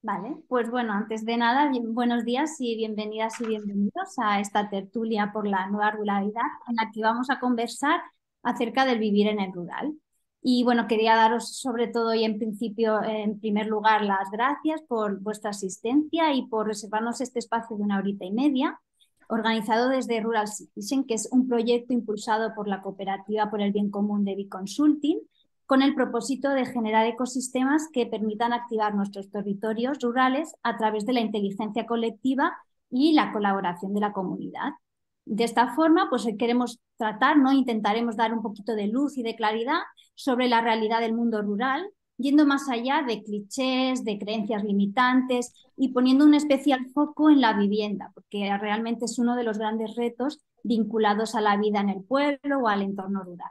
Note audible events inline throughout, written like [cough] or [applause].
Vale, pues bueno, antes de nada, buenos días y bienvenidas y bienvenidos a esta tertulia por la nueva ruralidad en la que vamos a conversar acerca del vivir en el rural. Y bueno, quería daros sobre todo y en principio, en primer lugar, las gracias por vuestra asistencia y por reservarnos este espacio de una horita y media, organizado desde Rural Citizen, que es un proyecto impulsado por la Cooperativa por el Bien Común de Biconsulting con el propósito de generar ecosistemas que permitan activar nuestros territorios rurales a través de la inteligencia colectiva y la colaboración de la comunidad. De esta forma, pues queremos tratar, ¿no? intentaremos dar un poquito de luz y de claridad sobre la realidad del mundo rural, yendo más allá de clichés, de creencias limitantes y poniendo un especial foco en la vivienda, porque realmente es uno de los grandes retos vinculados a la vida en el pueblo o al entorno rural.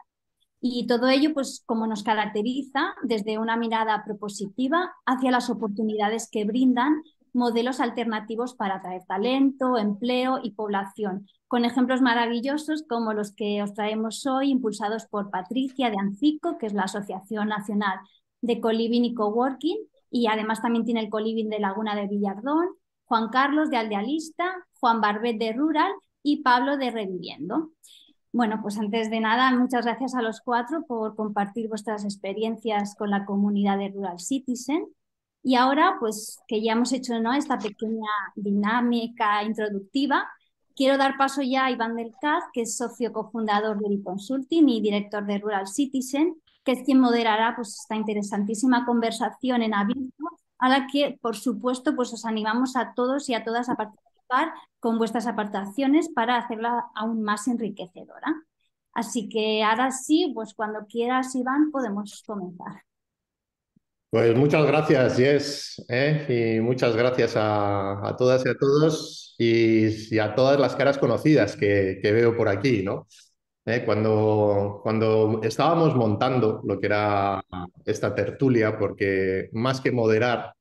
Y todo ello, pues como nos caracteriza, desde una mirada propositiva hacia las oportunidades que brindan modelos alternativos para atraer talento, empleo y población, con ejemplos maravillosos como los que os traemos hoy, impulsados por Patricia de Ancico, que es la Asociación Nacional de Coliving y Coworking, y además también tiene el Coliving de Laguna de Villardón, Juan Carlos de Aldealista, Juan Barbet de Rural y Pablo de Reviviendo. Bueno, pues antes de nada, muchas gracias a los cuatro por compartir vuestras experiencias con la comunidad de Rural Citizen. Y ahora, pues que ya hemos hecho ¿no? esta pequeña dinámica introductiva, quiero dar paso ya a Iván del Caz, que es socio cofundador de Consulting y director de Rural Citizen, que es quien moderará pues, esta interesantísima conversación en abierto, a la que, por supuesto, pues os animamos a todos y a todas a participar con vuestras apartaciones para hacerla aún más enriquecedora. Así que ahora sí, pues cuando quieras, Iván, podemos comenzar. Pues muchas gracias, Jess, ¿eh? y muchas gracias a, todas y a todos y, a todas las caras conocidas que, veo por aquí, ¿no? ¿Eh? Cuando, cuando estábamos montando lo que era esta tertulia, porque más que moderar,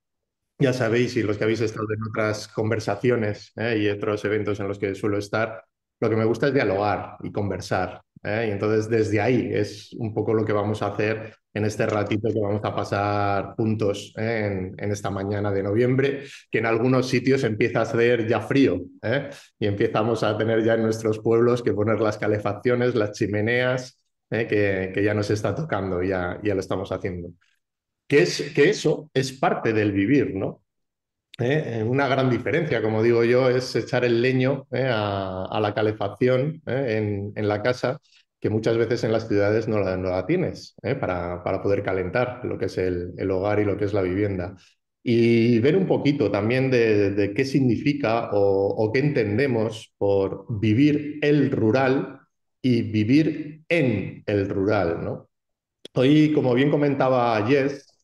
ya sabéis, y los que habéis estado en otras conversaciones ¿eh? y otros eventos en los que suelo estar, lo que me gusta es dialogar y conversar. ¿eh? Y entonces desde ahí es un poco lo que vamos a hacer en este ratito que vamos a pasar juntos ¿eh? en, esta mañana de noviembre, que en algunos sitios empieza a hacer ya frío y empezamos a tener ya en nuestros pueblos que poner las calefacciones, las chimeneas, que, ya nos está tocando, ya, ya lo estamos haciendo que, es, que eso es parte del vivir, ¿no? ¿Eh? Eh, una gran diferencia, como digo yo, es echar el leño ¿eh? a, la calefacción en, la casa, que muchas veces en las ciudades no la, tienes para, poder calentar lo que es el, hogar y lo que es la vivienda. Y ver un poquito también de, qué significa o, qué entendemos por vivir el rural y vivir en el rural. ¿no? Hoy, como bien comentaba Jess,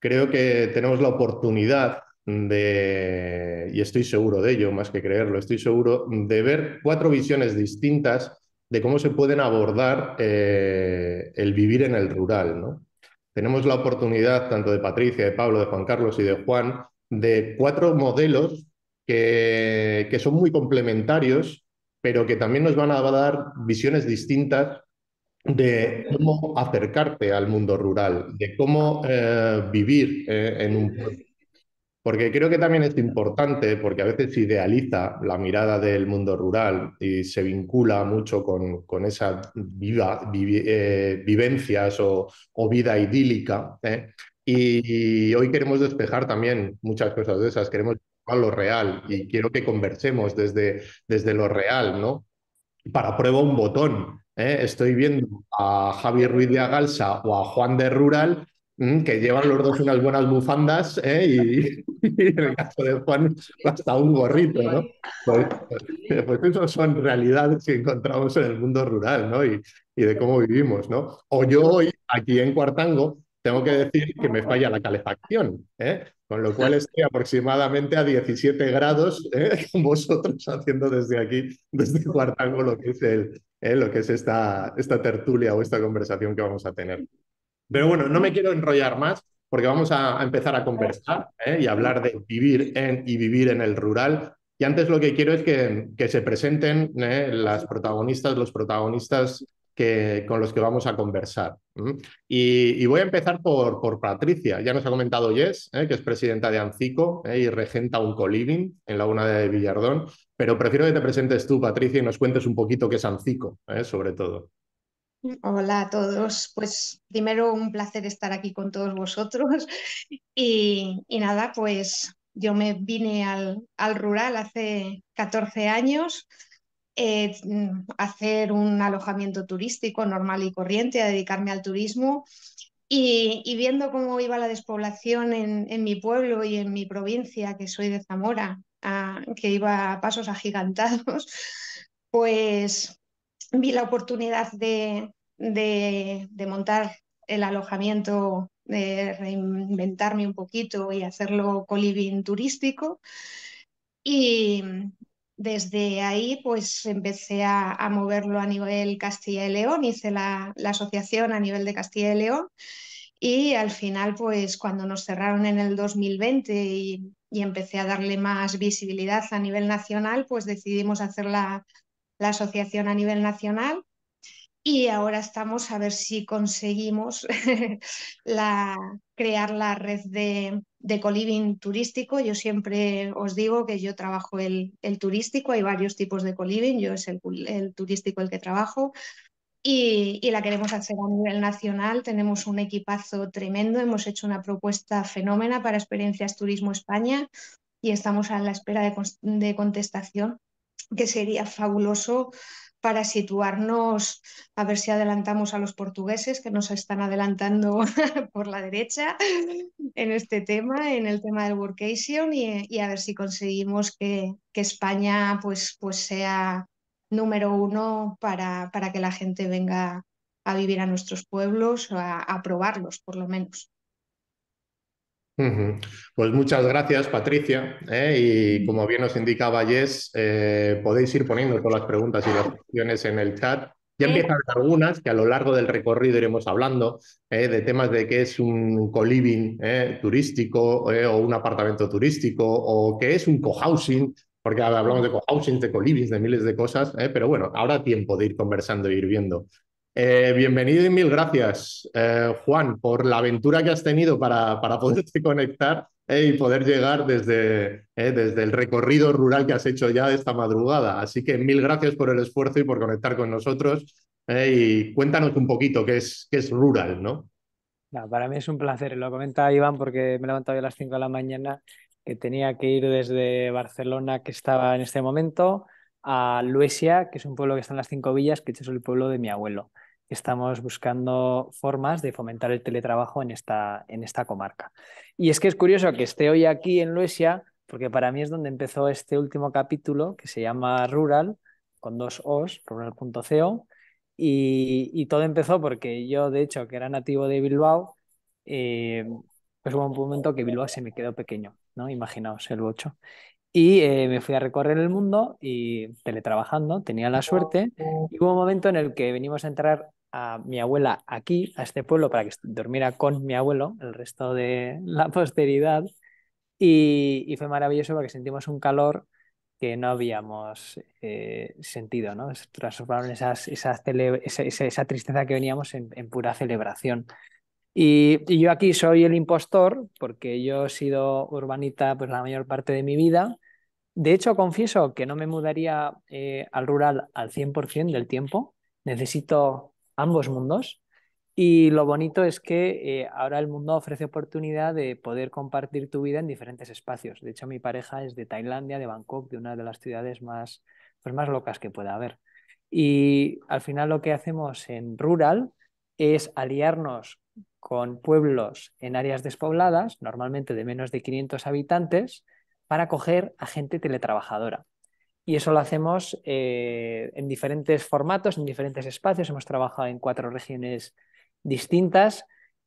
creo que tenemos la oportunidad de, y estoy seguro de ello, más que creerlo, estoy seguro de ver cuatro visiones distintas de cómo se pueden abordar eh, el vivir en el rural. ¿no? Tenemos la oportunidad, tanto de Patricia, de Pablo, de Juan Carlos y de Juan, de cuatro modelos que, que son muy complementarios, pero que también nos van a dar visiones distintas de cómo acercarte al mundo rural, de cómo eh, vivir eh, en un pueblo. Porque creo que también es importante, porque a veces idealiza la mirada del mundo rural y se vincula mucho con, con esas eh, vivencias o, vida idílica. Y, hoy queremos despejar también muchas cosas de esas, queremos a lo real y quiero que conversemos desde, desde lo real, ¿no? Para prueba un botón, ¿eh? estoy viendo a Javier Ruiz de Agalsa o a Juan de Rural que llevan los dos unas buenas bufandas ¿eh? [laughs] y, en el caso de Juan hasta un gorrito, ¿no? Pues, pues, pues eso son realidades que encontramos en el mundo rural, ¿no? Y, de cómo vivimos, ¿no? O yo hoy, aquí en Cuartango, tengo que decir que me falla la calefacción, ¿eh? Con lo cual estoy aproximadamente a 17 grados, [laughs] vosotros haciendo desde aquí, desde Cuartango, lo que es el, ¿eh? lo que es esta, esta tertulia o esta conversación que vamos a tener. Pero bueno, no me quiero enrollar más porque vamos a, empezar a conversar ¿eh? y hablar de vivir en y vivir en el rural. Y antes lo que quiero es que, que se presenten ¿eh? las protagonistas, los protagonistas que, con los que vamos a conversar. Y, voy a empezar por, por, Patricia. Ya nos ha comentado Jess, que es presidenta de ANCICO y regenta un living en la una de Villardón. Pero prefiero que te presentes tú, Patricia, y nos cuentes un poquito qué es Ancico, ¿eh? sobre todo. Hola a todos, pues primero un placer estar aquí con todos vosotros [laughs] y, nada, pues yo me vine al, rural hace 14 años eh, a hacer un alojamiento turístico normal y corriente, a dedicarme al turismo y, viendo cómo iba la despoblación en mi pueblo y en mi provincia, que soy de Zamora, que iba a pasos agigantados, [laughs] pues vi la oportunidad de, montar el alojamiento, de reinventarme un poquito y hacerlo coliving turístico. Y desde ahí pues empecé a, moverlo a nivel Castilla y León, hice la asociación a nivel de Castilla y León y al final, pues cuando nos cerraron en el 2020 y, empecé a darle más visibilidad a nivel nacional, pues decidimos hacer la, asociación a nivel nacional y ahora estamos a ver si conseguimos [laughs] la, crear la red de, de coliving turístico. Yo siempre os digo que yo trabajo el, turístico, hay varios tipos de coliving, yo es el, turístico el que trabajo y, la queremos hacer a nivel nacional. Tenemos un equipazo tremendo, hemos hecho una propuesta fenómena para Experiencias Turismo España y estamos a la espera de, contestación, que sería fabuloso para situarnos, a ver si adelantamos a los portugueses que nos están adelantando [laughs] por la derecha en este tema, en el tema del workation y, y a ver si conseguimos que, que España pues, pues sea número uno para, para que la gente venga a vivir a nuestros pueblos, a, a probarlos por lo menos. Pues muchas gracias, Patricia. ¿eh? Y como bien os indicaba Jess, eh, podéis ir poniendo todas las preguntas y las cuestiones en el chat. Ya empiezan algunas que a lo largo del recorrido iremos hablando ¿eh? de temas de qué es un co-living turístico o un apartamento turístico o qué es un cohousing porque hablamos de cohousing, de colibis, de miles de cosas, ¿eh? pero bueno, ahora tiempo de ir conversando e ir viendo. Eh, bienvenido y mil gracias, eh, Juan, por la aventura que has tenido para, para poderte [laughs] conectar y poder llegar desde, desde el recorrido rural que has hecho ya esta madrugada. Así que mil gracias por el esfuerzo y por conectar con nosotros. y cuéntanos un poquito qué es, qué es rural, ¿no? No, para mí es un placer, lo comenta Iván porque me he levantado a las 5 de la mañana tenía que ir desde Barcelona, que estaba en este momento, a Luesia, que es un pueblo que está en las cinco villas, que es el pueblo de mi abuelo. Estamos buscando formas de fomentar el teletrabajo en esta, en esta comarca. Y es que es curioso que esté hoy aquí en Luesia, porque para mí es donde empezó este último capítulo, que se llama Rural, con dos os, rural.co, y, y, todo empezó porque yo, de hecho, que era nativo de Bilbao, eh, pues hubo un momento que Bilbao se me quedó pequeño. ¿no? Imaginaos el bocho. Y eh, me fui a recorrer el mundo y teletrabajando, tenía la suerte. Y hubo un momento en el que venimos a entrar a mi abuela aquí, a este pueblo, para que durmiera con mi abuelo, el resto de la posteridad. Y, fue maravilloso porque sentimos un calor que no habíamos eh, sentido, ¿no? Transformaron esas, esa, tristeza que veníamos en pura celebración. Y, yo aquí soy el impostor porque yo he sido urbanita pues, la mayor parte de mi vida. De hecho, confieso que no me mudaría eh, al rural al 100% del tiempo. Necesito ambos mundos. Y lo bonito es que eh, ahora el mundo ofrece oportunidad de poder compartir tu vida en diferentes espacios. De hecho, mi pareja es de Tailandia, de Bangkok, de una de las ciudades más, pues, más locas que pueda haber. Y al final lo que hacemos en rural es aliarnos con pueblos en áreas despobladas, normalmente de menos de 500 habitantes, para acoger a gente teletrabajadora. Y eso lo hacemos eh, en diferentes formatos, en diferentes espacios. Hemos trabajado en cuatro regiones distintas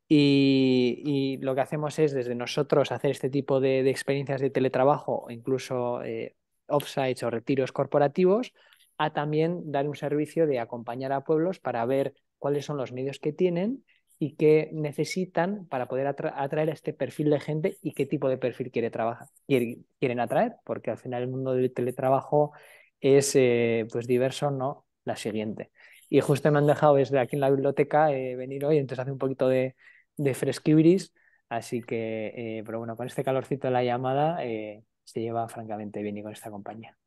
y, lo que hacemos es desde nosotros hacer este tipo de, experiencias de teletrabajo o incluso eh, offsites o retiros corporativos, a también dar un servicio de acompañar a pueblos para ver cuáles son los medios que tienen y qué necesitan para poder atraer a este perfil de gente y qué tipo de perfil quiere trabajar, quieren atraer, porque al final el mundo del teletrabajo es eh, pues diverso, ¿no? La siguiente. Y justo me han dejado desde aquí en la biblioteca eh, venir hoy, entonces hace un poquito de, de así que, eh, pero bueno, con este calorcito de la llamada se lleva francamente bien y con esta compañía.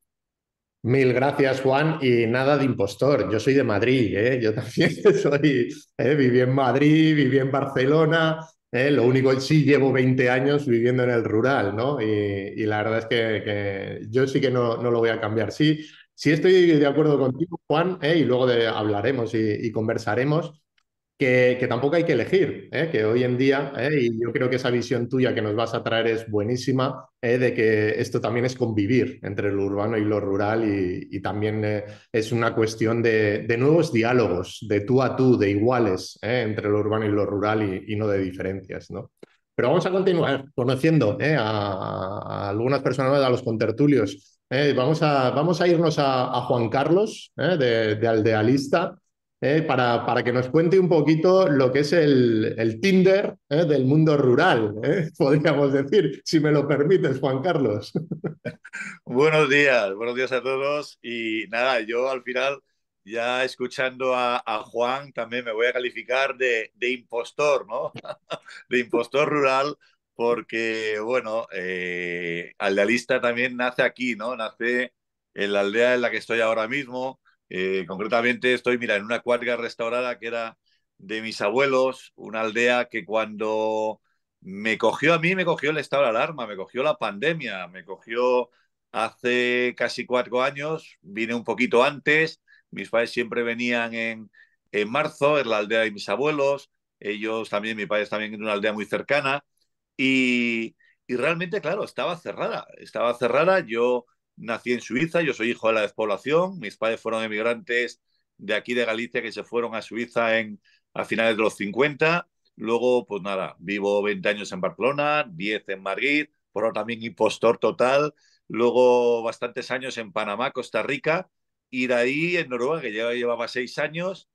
Mil gracias, Juan. Y nada de impostor. Yo soy de Madrid, ¿eh? yo también [laughs] soy, ¿eh? viví en Madrid, viví en Barcelona. ¿eh? Lo único sí llevo 20 años viviendo en el rural, ¿no? Y, la verdad es que, yo sí que no, lo voy a cambiar. Sí, sí estoy de acuerdo contigo, Juan, y luego hablaremos y conversaremos que, tampoco hay que elegir, ¿eh? que hoy en día, ¿eh? y yo creo que esa visión tuya que nos vas a traer es buenísima, ¿eh? de que esto también es convivir entre lo urbano y lo rural y, también es una cuestión de, nuevos diálogos, de tú a tú, de iguales entre lo urbano y lo rural y, no de diferencias. ¿no? Pero vamos a continuar conociendo a, algunas personas, a los contertulios. vamos, a, vamos a irnos a, Juan Carlos, de, de Aldealista eh, para, para, que nos cuente un poquito lo que es el, el Tinder eh, del mundo rural, eh, [laughs] podríamos decir, si me lo permites, Juan Carlos. [laughs] Buenos días, buenos días a todos. Y nada, yo al final, ya escuchando a, a Juan, también me voy a calificar de, de impostor, ¿no? [laughs] de impostor rural, porque, bueno, aldealista también nace aquí, ¿no? Nace en la aldea en la que estoy ahora mismo eh, concretamente estoy, mira, en una cuadra restaurada que era de mis abuelos, una aldea que cuando me cogió a mí, me cogió el estado de alarma, me cogió la pandemia, me cogió hace casi cuatro años, vine un poquito antes, mis padres siempre venían en, en marzo, en la aldea de mis abuelos, ellos también, mi padre también en una aldea muy cercana, y, y realmente, claro, estaba cerrada, estaba cerrada, yo nací en Suiza, yo soy hijo de la despoblación, mis padres fueron emigrantes de aquí de Galicia que se fueron a Suiza en, a finales de los 50, luego pues nada, vivo 20 años en Barcelona, 10 en Madrid, pero también impostor total, luego bastantes años en Panamá, Costa Rica, y de ahí en Noruega, que llevaba 6 años,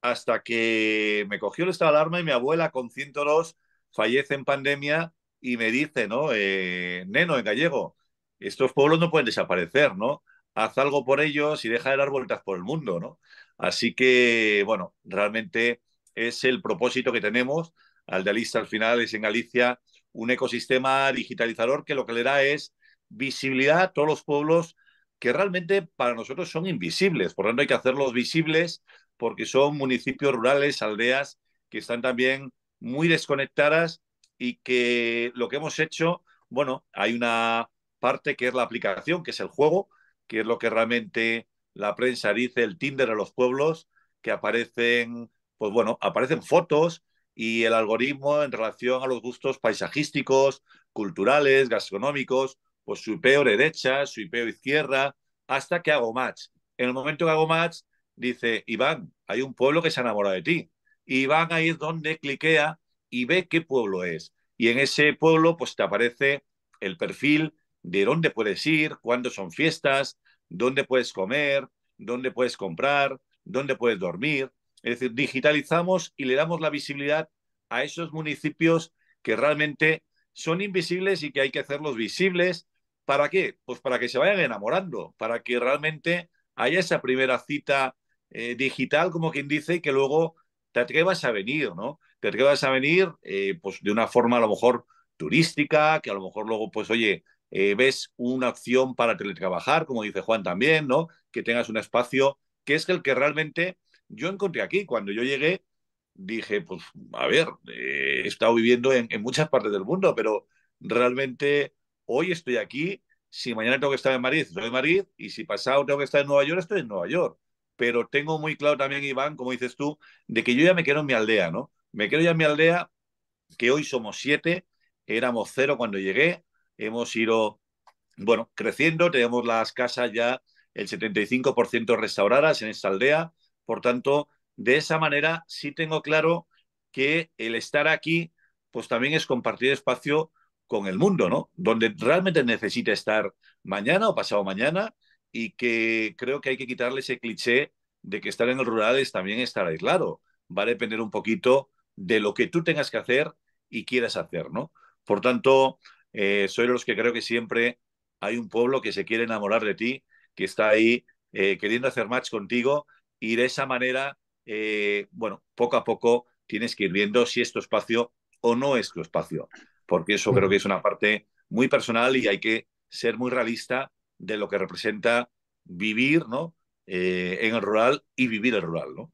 hasta que me cogió esta alarma y mi abuela con 102 fallece en pandemia y me dice, ¿no? Eh, neno en gallego, estos pueblos no pueden desaparecer, ¿no? Haz algo por ellos y deja de dar vueltas por el mundo, ¿no? Así que, bueno, realmente es el propósito que tenemos. Aldealista al final es en Galicia un ecosistema digitalizador que lo que le da es visibilidad a todos los pueblos que realmente para nosotros son invisibles. Por lo tanto, hay que hacerlos visibles porque son municipios rurales, aldeas que están también muy desconectadas y que lo que hemos hecho, bueno, hay una parte que es la aplicación, que es el juego, que es lo que realmente la prensa dice, el Tinder de los pueblos, que aparecen, pues bueno, aparecen fotos y el algoritmo en relación a los gustos paisajísticos, culturales, gastronómicos, pues suipeo derecha, su suipeo izquierda, hasta que hago match. En el momento que hago match, dice, Iván, hay un pueblo que se enamora de ti. Y Iván a ir donde cliquea y ve qué pueblo es. Y en ese pueblo, pues te aparece el perfil de dónde puedes ir, cuándo son fiestas, dónde puedes comer, dónde puedes comprar, dónde puedes dormir. Es decir, digitalizamos y le damos la visibilidad a esos municipios que realmente son invisibles y que hay que hacerlos visibles. ¿Para qué? Pues para que se vayan enamorando, para que realmente haya esa primera cita eh, digital, como quien dice, que luego te atrevas a venir, ¿no? Te atrevas a venir eh, pues de una forma a lo mejor turística, que a lo mejor luego, pues oye, eh, ves una opción para teletrabajar, como dice Juan también, ¿no? Que tengas un espacio que es el que realmente yo encontré aquí. Cuando yo llegué, dije, pues, a ver, eh, he estado viviendo en, en, muchas partes del mundo, pero realmente hoy estoy aquí. Si mañana tengo que estar en Madrid, estoy en Madrid. Y si pasado tengo que estar en Nueva York, estoy en Nueva York. Pero tengo muy claro también, Iván, como dices tú, de que yo ya me quedo en mi aldea, ¿no? Me quedo ya en mi aldea, que hoy somos siete, éramos cero cuando llegué, hemos ido, bueno, creciendo, tenemos las casas ya el 75% restauradas en esta aldea, por tanto, de esa manera sí tengo claro que el estar aquí, pues también es compartir espacio con el mundo, ¿no? Donde realmente necesita estar mañana o pasado mañana y que creo que hay que quitarle ese cliché de que estar en el rural es también estar aislado. Va a depender un poquito de lo que tú tengas que hacer y quieras hacer, ¿no? Por tanto, eh, soy de los que creo que siempre hay un pueblo que se quiere enamorar de ti, que está ahí eh, queriendo hacer match contigo y de esa manera, eh, bueno, poco a poco tienes que ir viendo si es tu espacio o no es tu espacio, porque eso creo que es una parte muy personal y hay que ser muy realista de lo que representa vivir, ¿no? en el rural y vivir el rural, ¿no?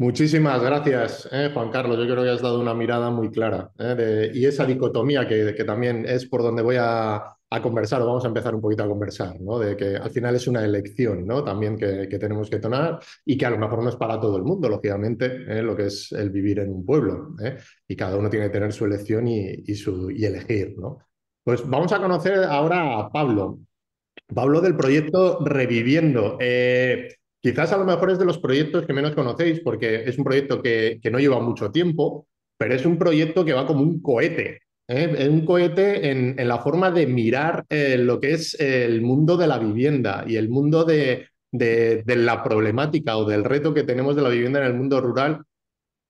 Muchísimas gracias, eh, Juan Carlos. Yo creo que has dado una mirada muy clara eh, y esa dicotomía que, también es por donde voy a, conversar o vamos a empezar un poquito a conversar, ¿no? de que al final es una elección ¿no? también que, tenemos que tomar y que a lo mejor no es para todo el mundo, lógicamente, eh, lo que es el vivir en un pueblo. Y cada uno tiene que tener su elección y, su, elegir. ¿no? Pues vamos a conocer ahora a Pablo. Pablo del proyecto Reviviendo. Quizás a lo mejor es de los proyectos que menos conocéis porque es un proyecto que, no lleva mucho tiempo, pero es un proyecto que va como un cohete. ¿eh? Es un cohete en, la forma de mirar eh, lo que es el mundo de la vivienda y el mundo de, de, la problemática o del reto que tenemos de la vivienda en el mundo rural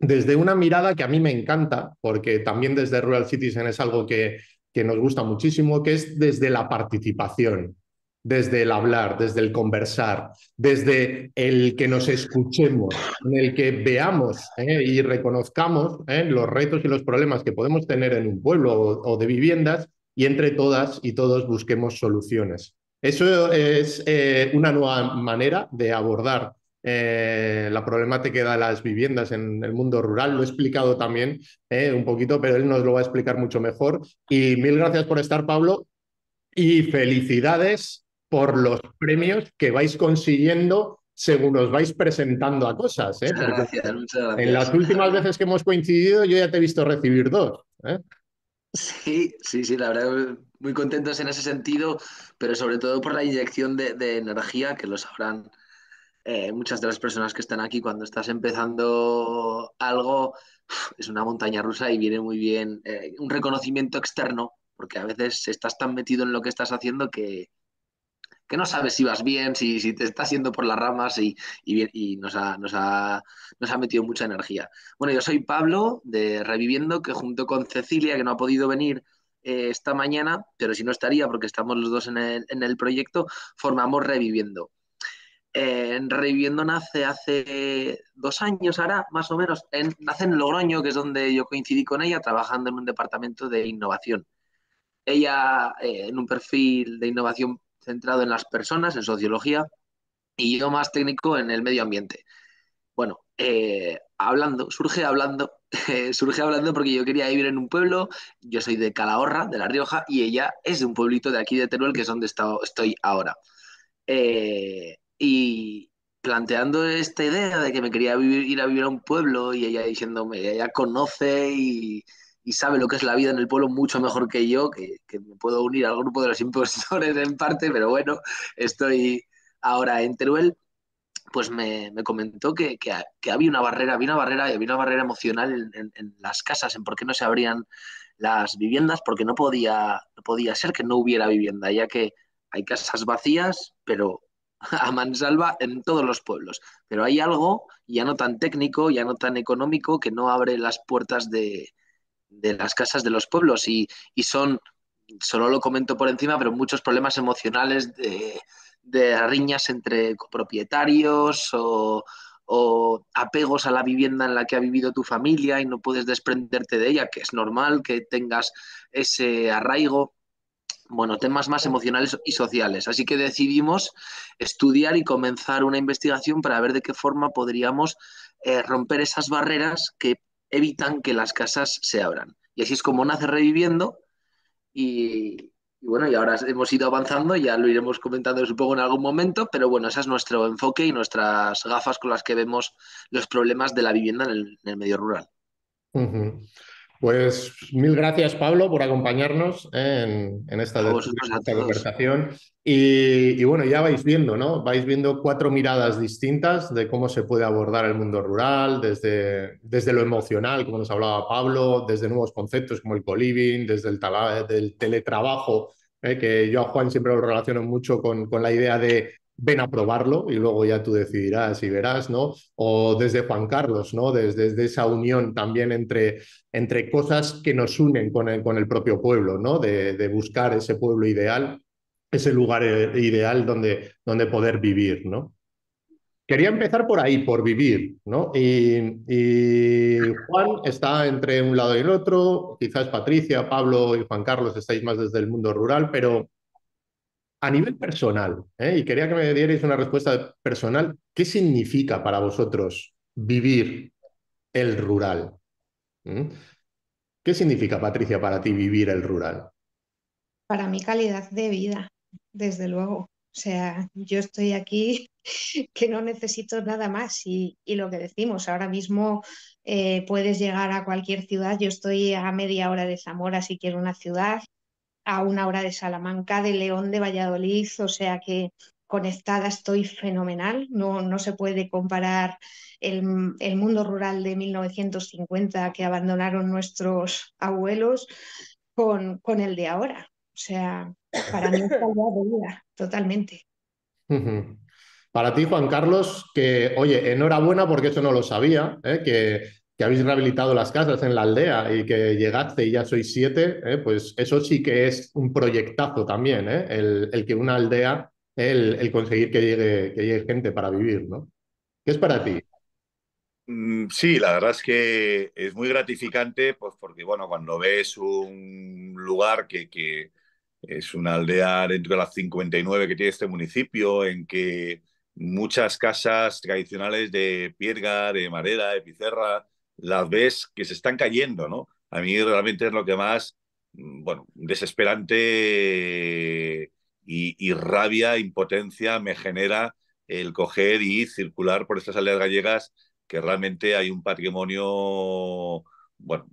desde una mirada que a mí me encanta, porque también desde Rural Citizen es algo que, que nos gusta muchísimo, que es desde la participación desde el hablar, desde el conversar, desde el que nos escuchemos, en el que veamos ¿eh? y reconozcamos ¿eh? los retos y los problemas que podemos tener en un pueblo o, de viviendas y entre todas y todos busquemos soluciones. Eso es eh, una nueva manera de abordar la problemática de las viviendas en el mundo rural. Lo he explicado también un poquito, pero él nos lo va a explicar mucho mejor. Y mil gracias por estar, Pablo, y felicidades por los premios que vais consiguiendo según os vais presentando a cosas. ¿eh? Muchas gracias, En las últimas veces que hemos coincidido, yo ya te he visto recibir dos. ¿eh? Sí, sí, sí, la verdad, muy contentos en ese sentido, pero sobre todo por la inyección de, energía que lo sabrán eh, muchas de las personas que están aquí. Cuando estás empezando algo, es una montaña rusa y viene muy bien un reconocimiento externo, porque a veces estás tan metido en lo que estás haciendo que, que no sabes si vas bien, si, te estás yendo por las ramas y, nos, ha, metido mucha energía. Bueno, yo soy Pablo de Reviviendo, que junto con Cecilia, que no ha podido venir eh, esta mañana, pero si no estaría porque estamos los dos en el, proyecto, formamos Reviviendo. Eh, Reviviendo nace hace dos años, ahora más o menos, en, nace en Logroño, que es donde yo coincidí con ella, trabajando en un departamento de innovación. Ella, eh, en un perfil de innovación centrado en las personas, en sociología, y yo más técnico en el medio ambiente. Bueno, eh, hablando, surge hablando, [laughs] surge hablando porque yo quería vivir en un pueblo, yo soy de Calahorra, de La Rioja, y ella es de un pueblito de aquí de Teruel, que es donde estoy ahora. Eh, y planteando esta idea de que me quería vivir, ir a vivir a un pueblo y ella diciéndome, ella conoce y, y sabe lo que es la vida en el pueblo mucho mejor que yo, que, que me puedo unir al grupo de los [laughs] impostores en parte, pero bueno, estoy ahora en Teruel pues me, me comentó que, que, había una barrera, había una barrera había una barrera emocional en, las casas, en por qué no se abrían las viviendas, porque no podía, no podía ser que no hubiera vivienda, ya que hay casas vacías, pero [laughs] a mansalva en todos los pueblos. Pero hay algo ya no tan técnico, ya no tan económico, que no abre las puertas de, de las casas de los pueblos y, son, solo lo comento por encima, pero muchos problemas emocionales de, riñas entre propietarios o, apegos a la vivienda en la que ha vivido tu familia y no puedes desprenderte de ella, que es normal que tengas ese arraigo. Bueno, temas más emocionales y sociales. Así que decidimos estudiar y comenzar una investigación para ver de qué forma podríamos eh, romper esas barreras que evitan que las casas se abran. Y así es como nace Reviviendo y, bueno, y ahora hemos ido avanzando, ya lo iremos comentando supongo en algún momento, pero bueno, ese es nuestro enfoque y nuestras gafas con las que vemos los problemas de la vivienda en el, medio rural. Pues mil gracias, Pablo, por acompañarnos eh, en, esta, conversación. Y, bueno, ya vais viendo, ¿no? Vais viendo cuatro miradas distintas de cómo se puede abordar el mundo rural, desde, desde lo emocional, como nos hablaba Pablo, desde nuevos conceptos como el co-living, desde el teletrabajo, eh, que yo a Juan siempre lo relaciono mucho con, con la idea de ven a probarlo y luego ya tú decidirás y verás, ¿no? O desde Juan Carlos, ¿no? Desde, esa unión también entre, entre cosas que nos unen con el, propio pueblo, ¿no? De, buscar ese pueblo ideal, ese lugar eh, ideal donde, donde poder vivir, ¿no? Quería empezar por ahí, por vivir, ¿no? y, Juan está entre un lado y el otro, quizás Patricia, Pablo y Juan Carlos estáis más desde el mundo rural, pero a nivel personal, ¿eh? y quería que me dierais una respuesta personal, ¿qué significa para vosotros vivir el rural? ¿Mm? ¿Qué significa, Patricia, para ti vivir el rural? Para mi calidad de vida, desde luego. O sea, yo estoy aquí [laughs] que no necesito nada más y, lo que decimos, ahora mismo eh, puedes llegar a cualquier ciudad, yo estoy a media hora de Zamora si quiero una ciudad, a una hora de Salamanca, de León, de Valladolid, o sea que conectada estoy fenomenal, no, no se puede comparar el, mundo rural de 1950 que abandonaron nuestros abuelos con, con el de ahora. O sea, para mí es de vida, totalmente. Para ti, Juan Carlos, que, oye, enhorabuena porque eso no lo sabía, ¿eh? que que habéis rehabilitado las casas en la aldea y que llegaste y ya sois siete, eh, pues eso sí que es un proyectazo también, eh, el, que una aldea, el, el conseguir que llegue, que llegue gente para vivir, ¿no? ¿Qué es para ti? Mm, sí, la verdad es que es muy gratificante, pues porque bueno, cuando ves un lugar que, es una aldea dentro de las 59 que tiene este municipio, en que muchas casas tradicionales de pierga, de madera, de pizarra, las ves que se están cayendo, ¿no? A mí realmente es lo que más, mm, bueno, desesperante y, rabia, impotencia me genera el coger y circular por estas aldeas gallegas, que realmente hay un patrimonio, bueno,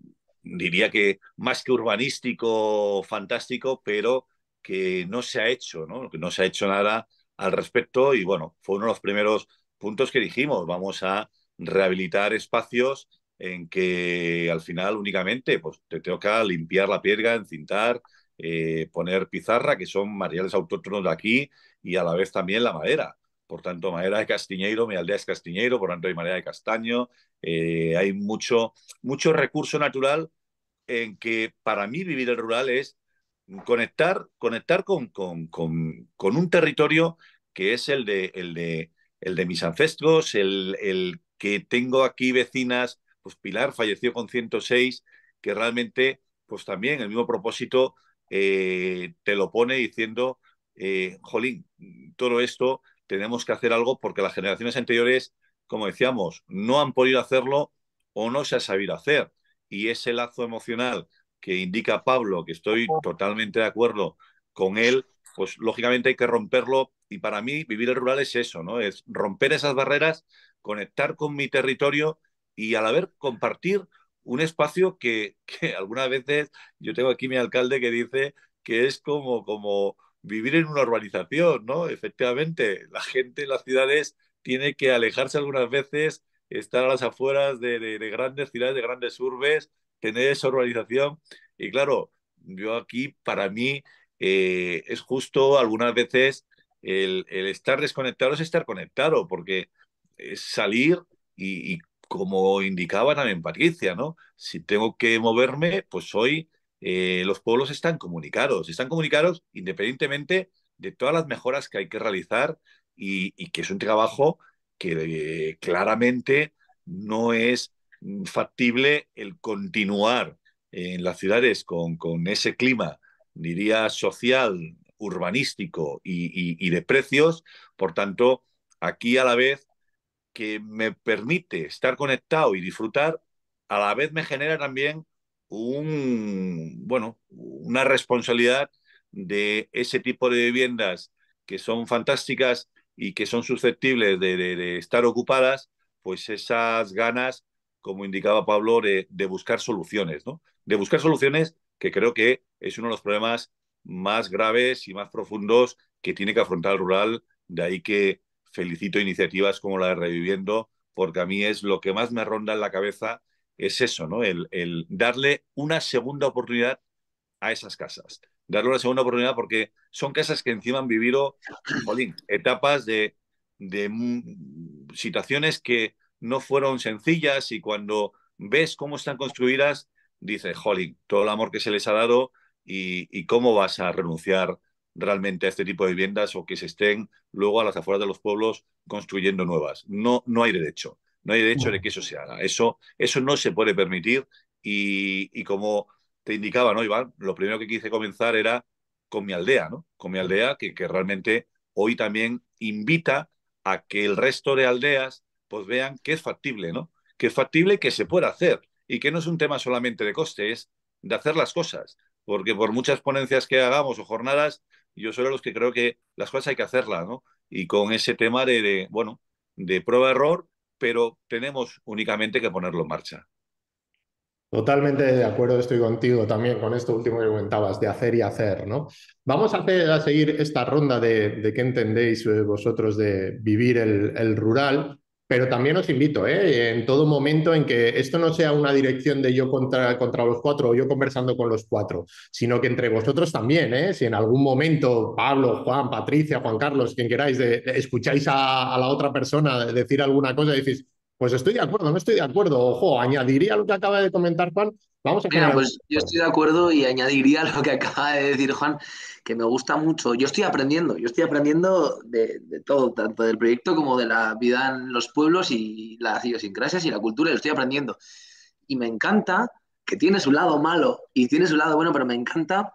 diría que más que urbanístico, fantástico, pero que no se ha hecho, ¿no? Que no se ha hecho nada al respecto y bueno, fue uno de los primeros puntos que dijimos, vamos a rehabilitar espacios en que al final únicamente pues, te toca limpiar la pierga, encintar, eh, poner pizarra, que son materiales autóctonos de aquí, y a la vez también la madera. Por tanto, madera de castiñeiro, mi aldea es castiñeiro, por tanto hay madera de castaño, eh, hay mucho, mucho recurso natural en que para mí vivir el rural es conectar, conectar con, con, con, un territorio que es el de, el de, el de mis ancestros, el, el que tengo aquí vecinas pues Pilar falleció con 106, que realmente, pues también el mismo propósito eh, te lo pone diciendo, eh, jolín, todo esto tenemos que hacer algo porque las generaciones anteriores, como decíamos, no han podido hacerlo o no se ha sabido hacer. Y ese lazo emocional que indica Pablo, que estoy totalmente de acuerdo con él, pues lógicamente hay que romperlo. Y para mí, vivir el rural es eso, ¿no? Es romper esas barreras, conectar con mi territorio y al haber compartir un espacio que, que algunas veces, yo tengo aquí mi alcalde que dice que es como, como vivir en una urbanización, ¿no? Efectivamente, la gente en las ciudades tiene que alejarse algunas veces, estar a las afueras de, grandes ciudades, de grandes urbes, tener esa urbanización. Y claro, yo aquí, para mí, eh, es justo algunas veces el, el, estar desconectado es estar conectado, porque es salir y, y como indicaba también Patricia, ¿no? Si tengo que moverme, pues hoy eh, los pueblos están comunicados, están comunicados independientemente de todas las mejoras que hay que realizar y, que es un trabajo que eh, claramente no es mm, factible el continuar en las ciudades con, ese clima, diría, social, urbanístico y de precios. Por tanto, aquí a la vez que me permite estar conectado y disfrutar, a la vez me genera también un, bueno, una responsabilidad de ese tipo de viviendas que son fantásticas y que son susceptibles de, estar ocupadas, pues esas ganas, como indicaba Pablo, de, buscar soluciones, ¿no? De buscar soluciones que creo que es uno de los problemas más graves y más profundos que tiene que afrontar el rural, de ahí que felicito iniciativas como la de Reviviendo, porque a mí es lo que más me ronda en la cabeza, es eso, ¿no? El, darle una segunda oportunidad a esas casas. Darle una segunda oportunidad porque son casas que encima han vivido, etapas de, situaciones que no fueron sencillas y cuando ves cómo están construidas, dices, jolín, todo el amor que se les ha dado y cómo vas a renunciar realmente a este tipo de viviendas o que se estén luego a las afueras de los pueblos construyendo nuevas. No, no hay derecho, no hay derecho de que eso se haga. Eso, eso no se puede permitir y, y como te indicaba, ¿no, Iván? Lo primero que quise comenzar era con mi aldea, ¿no? Con mi aldea que, que realmente hoy también invita a que el resto de aldeas pues vean que es factible, ¿no? Que es factible que se pueda hacer y que no es un tema solamente de costes, de hacer las cosas, porque por muchas ponencias que hagamos o jornadas, yo soy de los que creo que las cosas hay que hacerlas, ¿no? Y con ese tema de, bueno, de prueba-error, pero tenemos únicamente que ponerlo en marcha. Totalmente de acuerdo, estoy contigo también con esto último que comentabas, de hacer y hacer, ¿no? Vamos a, a seguir esta ronda de, qué entendéis eh, vosotros de vivir el, el rural. Pero también os invito, ¿eh? en todo momento, en que esto no sea una dirección de yo contra, contra los cuatro o yo conversando con los cuatro, sino que entre vosotros también, ¿eh? si en algún momento Pablo, Juan, Patricia, Juan Carlos, quien queráis, escucháis a, a, la otra persona decir alguna cosa y decís, pues estoy de acuerdo, no estoy de acuerdo. Ojo, añadiría lo que acaba de comentar Juan. Vamos a Mira, pues yo estoy de acuerdo y añadiría [laughs] lo que acaba de decir Juan, que me gusta mucho. Yo estoy aprendiendo, yo estoy aprendiendo de, todo, tanto del proyecto como de la vida en los pueblos y las idiosincrasias y la cultura, lo estoy aprendiendo. Y me encanta que tiene su lado malo y tiene su lado bueno, pero me encanta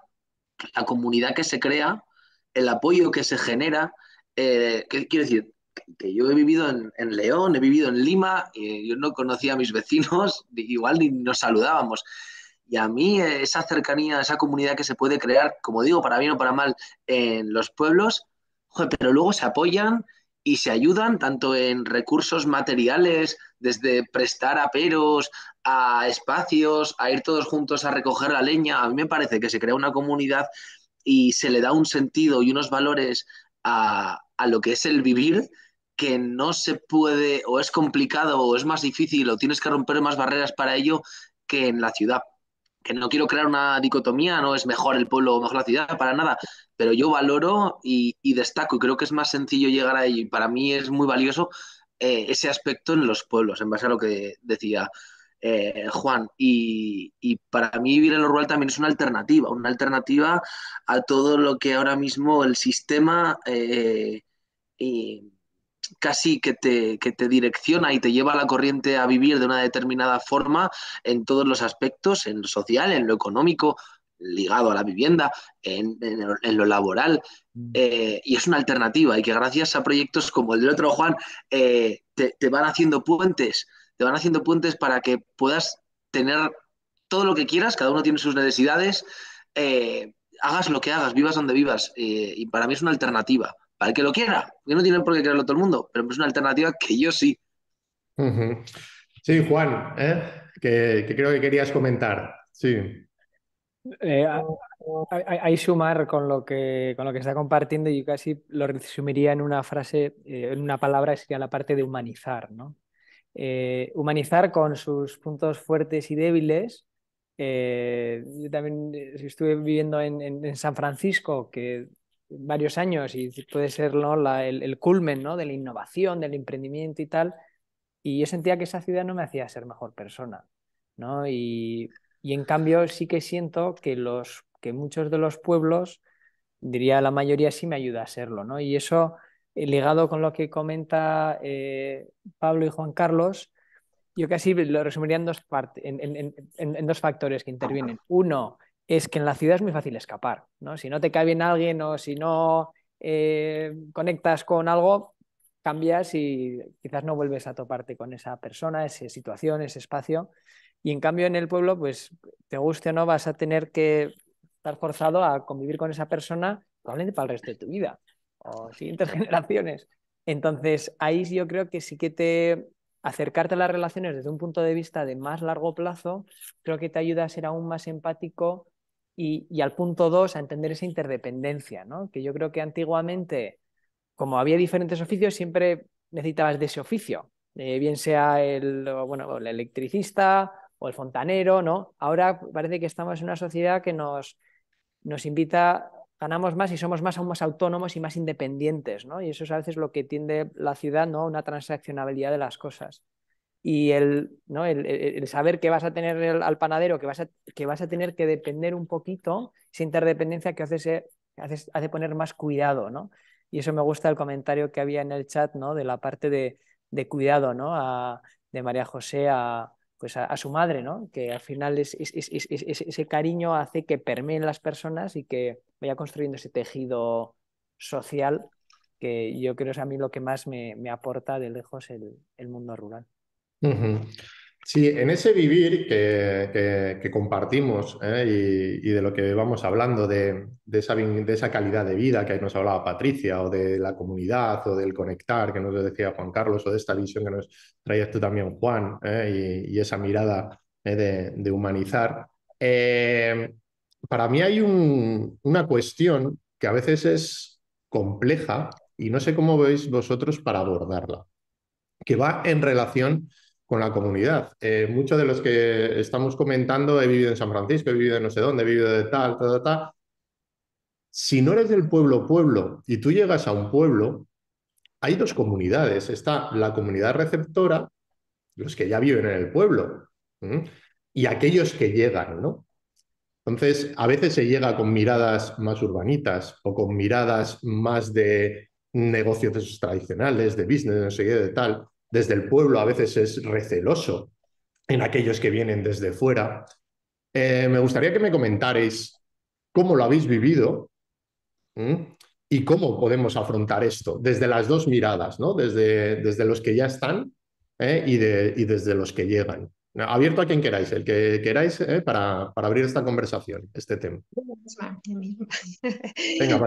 la comunidad que se crea, el apoyo que se genera. Eh, quiero decir, que yo he vivido en, León, he vivido en Lima, eh, yo no conocía a mis vecinos, [laughs] igual ni nos saludábamos. Y a mí eh, esa cercanía, esa comunidad que se puede crear, como digo, para bien o para mal, en los pueblos, pero luego se apoyan y se ayudan tanto en recursos materiales, desde prestar aperos, a espacios, a ir todos juntos a recoger la leña. A mí me parece que se crea una comunidad y se le da un sentido y unos valores a, a lo que es el vivir que no se puede o es complicado o es más difícil o tienes que romper más barreras para ello que en la ciudad. Que no quiero crear una dicotomía, no es mejor el pueblo o mejor la ciudad, para nada, pero yo valoro y, destaco y creo que es más sencillo llegar a ello y para mí es muy valioso eh, ese aspecto en los pueblos, en base a lo que decía eh, Juan. Y, para mí vivir en lo rural también es una alternativa, una alternativa a todo lo que ahora mismo el sistema... Eh, eh, casi que te, direcciona y te lleva a la corriente a vivir de una determinada forma en todos los aspectos, en lo social, en lo económico, ligado a la vivienda, en, lo laboral. Mm. Eh, y es una alternativa y que gracias a proyectos como el del otro Juan eh, te, van haciendo puentes, te van haciendo puentes para que puedas tener todo lo que quieras, cada uno tiene sus necesidades, hagas lo que hagas, vivas donde vivas. y para mí es una alternativa al que lo quiera, que no tienen por qué creerlo todo el mundo, pero es una alternativa que yo sí. Sí, Juan, ¿eh? que, creo que querías comentar. Sí. Eh, sumar con lo que con lo que está compartiendo, y yo casi lo resumiría en una frase, eh, en una palabra, sería la parte de humanizar, ¿no? Eh, humanizar con sus puntos fuertes y débiles. yo también estuve viviendo en, San Francisco, que varios años y puede ser el, culmen de la innovación, del emprendimiento y tal. Y yo sentía que esa ciudad no me hacía ser mejor persona. ¿no? Y, en cambio sí que siento que, los, que muchos de los pueblos, diría la mayoría, sí me ayuda a serlo. ¿no? Y eso, eh, ligado con lo que comenta eh, Pablo y Juan Carlos, yo casi lo resumiría en dos, en, en, en, dos factores que intervienen. Uno, es que en la ciudad es muy fácil escapar, ¿no? Si no te cae bien alguien o si no eh, conectas con algo, cambias y quizás no vuelves a toparte con esa persona, esa situación, ese espacio. Y en cambio en el pueblo, pues te guste o no, vas a tener que estar forzado a convivir con esa persona probablemente para el resto de tu vida o siguientes [laughs] generaciones. Entonces, ahí yo creo que sí que te acercarte a las relaciones desde un punto de vista de más largo plazo, creo que te ayuda a ser aún más empático y, al punto dos, a entender esa interdependencia, ¿no? que yo creo que antiguamente, como había diferentes oficios, siempre necesitabas de ese oficio, eh, bien sea el, electricista o el fontanero, ¿no? Ahora parece que estamos en una sociedad que nos, nos invita, ganamos más y somos más aún autónomos y más independientes, ¿no? Y eso es a veces lo que tiende la ciudad, ¿no? Una transaccionabilidad de las cosas y el, ¿no? el, saber que vas a tener al panadero, que vas, a, que vas a tener que depender un poquito, esa interdependencia que hace, hace, hace poner más cuidado, ¿no? Y eso me gusta el comentario que había en el chat, ¿no? De la parte de, cuidado, ¿no? de María José a, pues a, su madre, ¿no? Que al final es, ese cariño hace que permeen las personas y que vaya construyendo ese tejido social que yo creo es a mí lo que más me, aporta de lejos el mundo rural. Sí, en ese vivir que, compartimos ¿eh? y, de lo que vamos hablando, de, de, esa, calidad de vida que nos hablaba Patricia, o de la comunidad, o del conectar que nos decía Juan Carlos, o de esta visión que nos traía tú también, Juan, ¿eh? y, esa mirada ¿eh? de, humanizar, para mí hay una cuestión que a veces es compleja y no sé cómo veis vosotros para abordarla, que va en relación con la comunidad. Eh, muchos de los que estamos comentando, he vivido en San Francisco, he vivido en no sé dónde, he vivido de tal, tal, tal. Si no eres del pueblo, pueblo, y tú llegas a un pueblo, hay dos comunidades. Está la comunidad receptora, los que ya viven en el pueblo, y aquellos que llegan, ¿no? Entonces, a veces se llega con miradas más urbanitas o con miradas más de negocios tradicionales, de business, no sé qué, de tal desde el pueblo a veces es receloso en aquellos que vienen desde fuera. Eh, me gustaría que me comentarais cómo lo habéis vivido y cómo podemos afrontar esto desde las dos miradas, ¿no? desde, desde los que ya están ¿eh? y, de, desde los que llegan. Abierto a quien queráis, el que queráis ¿eh? para, para, abrir esta conversación, este tema. Venga,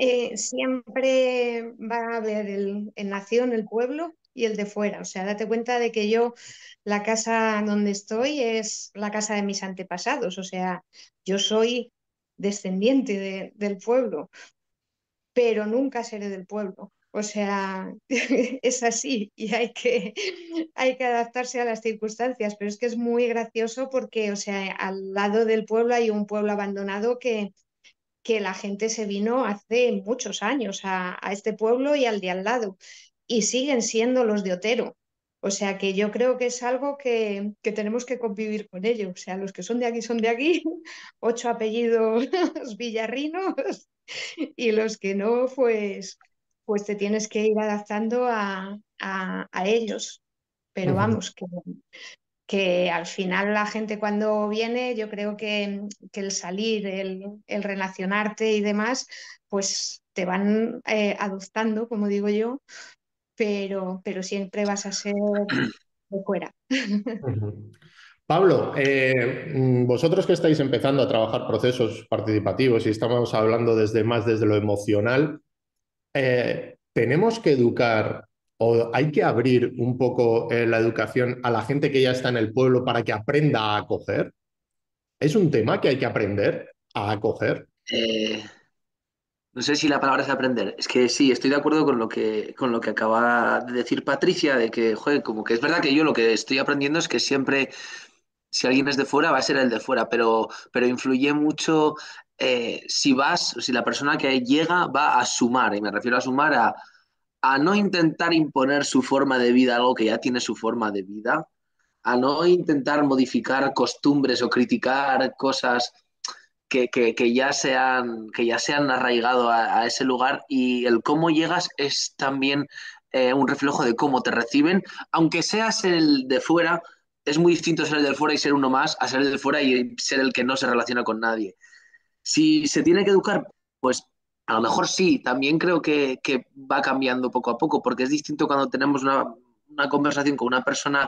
eh, siempre va a haber el, nación, el pueblo y el de fuera. O sea, date cuenta de que yo, la casa donde estoy es la casa de mis antepasados. O sea, yo soy descendiente del pueblo, pero nunca seré del pueblo. O sea, [laughs] es así y hay que, [laughs] hay que adaptarse a las circunstancias, pero es que es muy gracioso porque, o sea, al lado del pueblo hay un pueblo abandonado que, que la gente se vino hace muchos años a, este pueblo y al de al lado y siguen siendo los de Otero. O sea que yo creo que es algo que, que, tenemos que convivir con ellos. O sea, los que son de aquí son de aquí, [laughs] ocho apellidos [laughs] villarrinos, y los que no, pues, pues te tienes que ir adaptando a, ellos. Pero vamos, que, que al final la gente cuando viene, yo creo que, que el salir, el, relacionarte y demás, pues te van eh, adoptando, como digo yo, pero, pero siempre vas a ser de fuera. [laughs] Pablo, eh, mm, vosotros que estáis empezando a trabajar procesos participativos y estamos hablando desde más desde lo emocional, eh, ¿tenemos que educar o hay que abrir un poco eh, la educación a la gente que ya está en el pueblo para que aprenda a acoger? ¿Es un tema que hay que aprender a acoger? Eh, no sé si la palabra es aprender. Es que sí, estoy de acuerdo con lo que, con lo que acaba de decir Patricia, de que, joder, como que es verdad que yo lo que estoy aprendiendo es que siempre, si alguien es de fuera, va a ser el de fuera, pero, pero influye mucho eh, si vas, si la persona que llega va a sumar, y me refiero a sumar a a no intentar imponer su forma de vida, algo que ya tiene su forma de vida, a no intentar modificar costumbres o criticar cosas que, ya, se han, que ya arraigado a, ese lugar y el cómo llegas es también eh, un reflejo de cómo te reciben, aunque seas el de fuera. Es muy distinto ser el de fuera y ser uno más a ser el de fuera y ser el que no se relaciona con nadie. Si se tiene que educar, pues a lo mejor sí, también creo que, va cambiando poco a poco, porque es distinto cuando tenemos una, conversación con una persona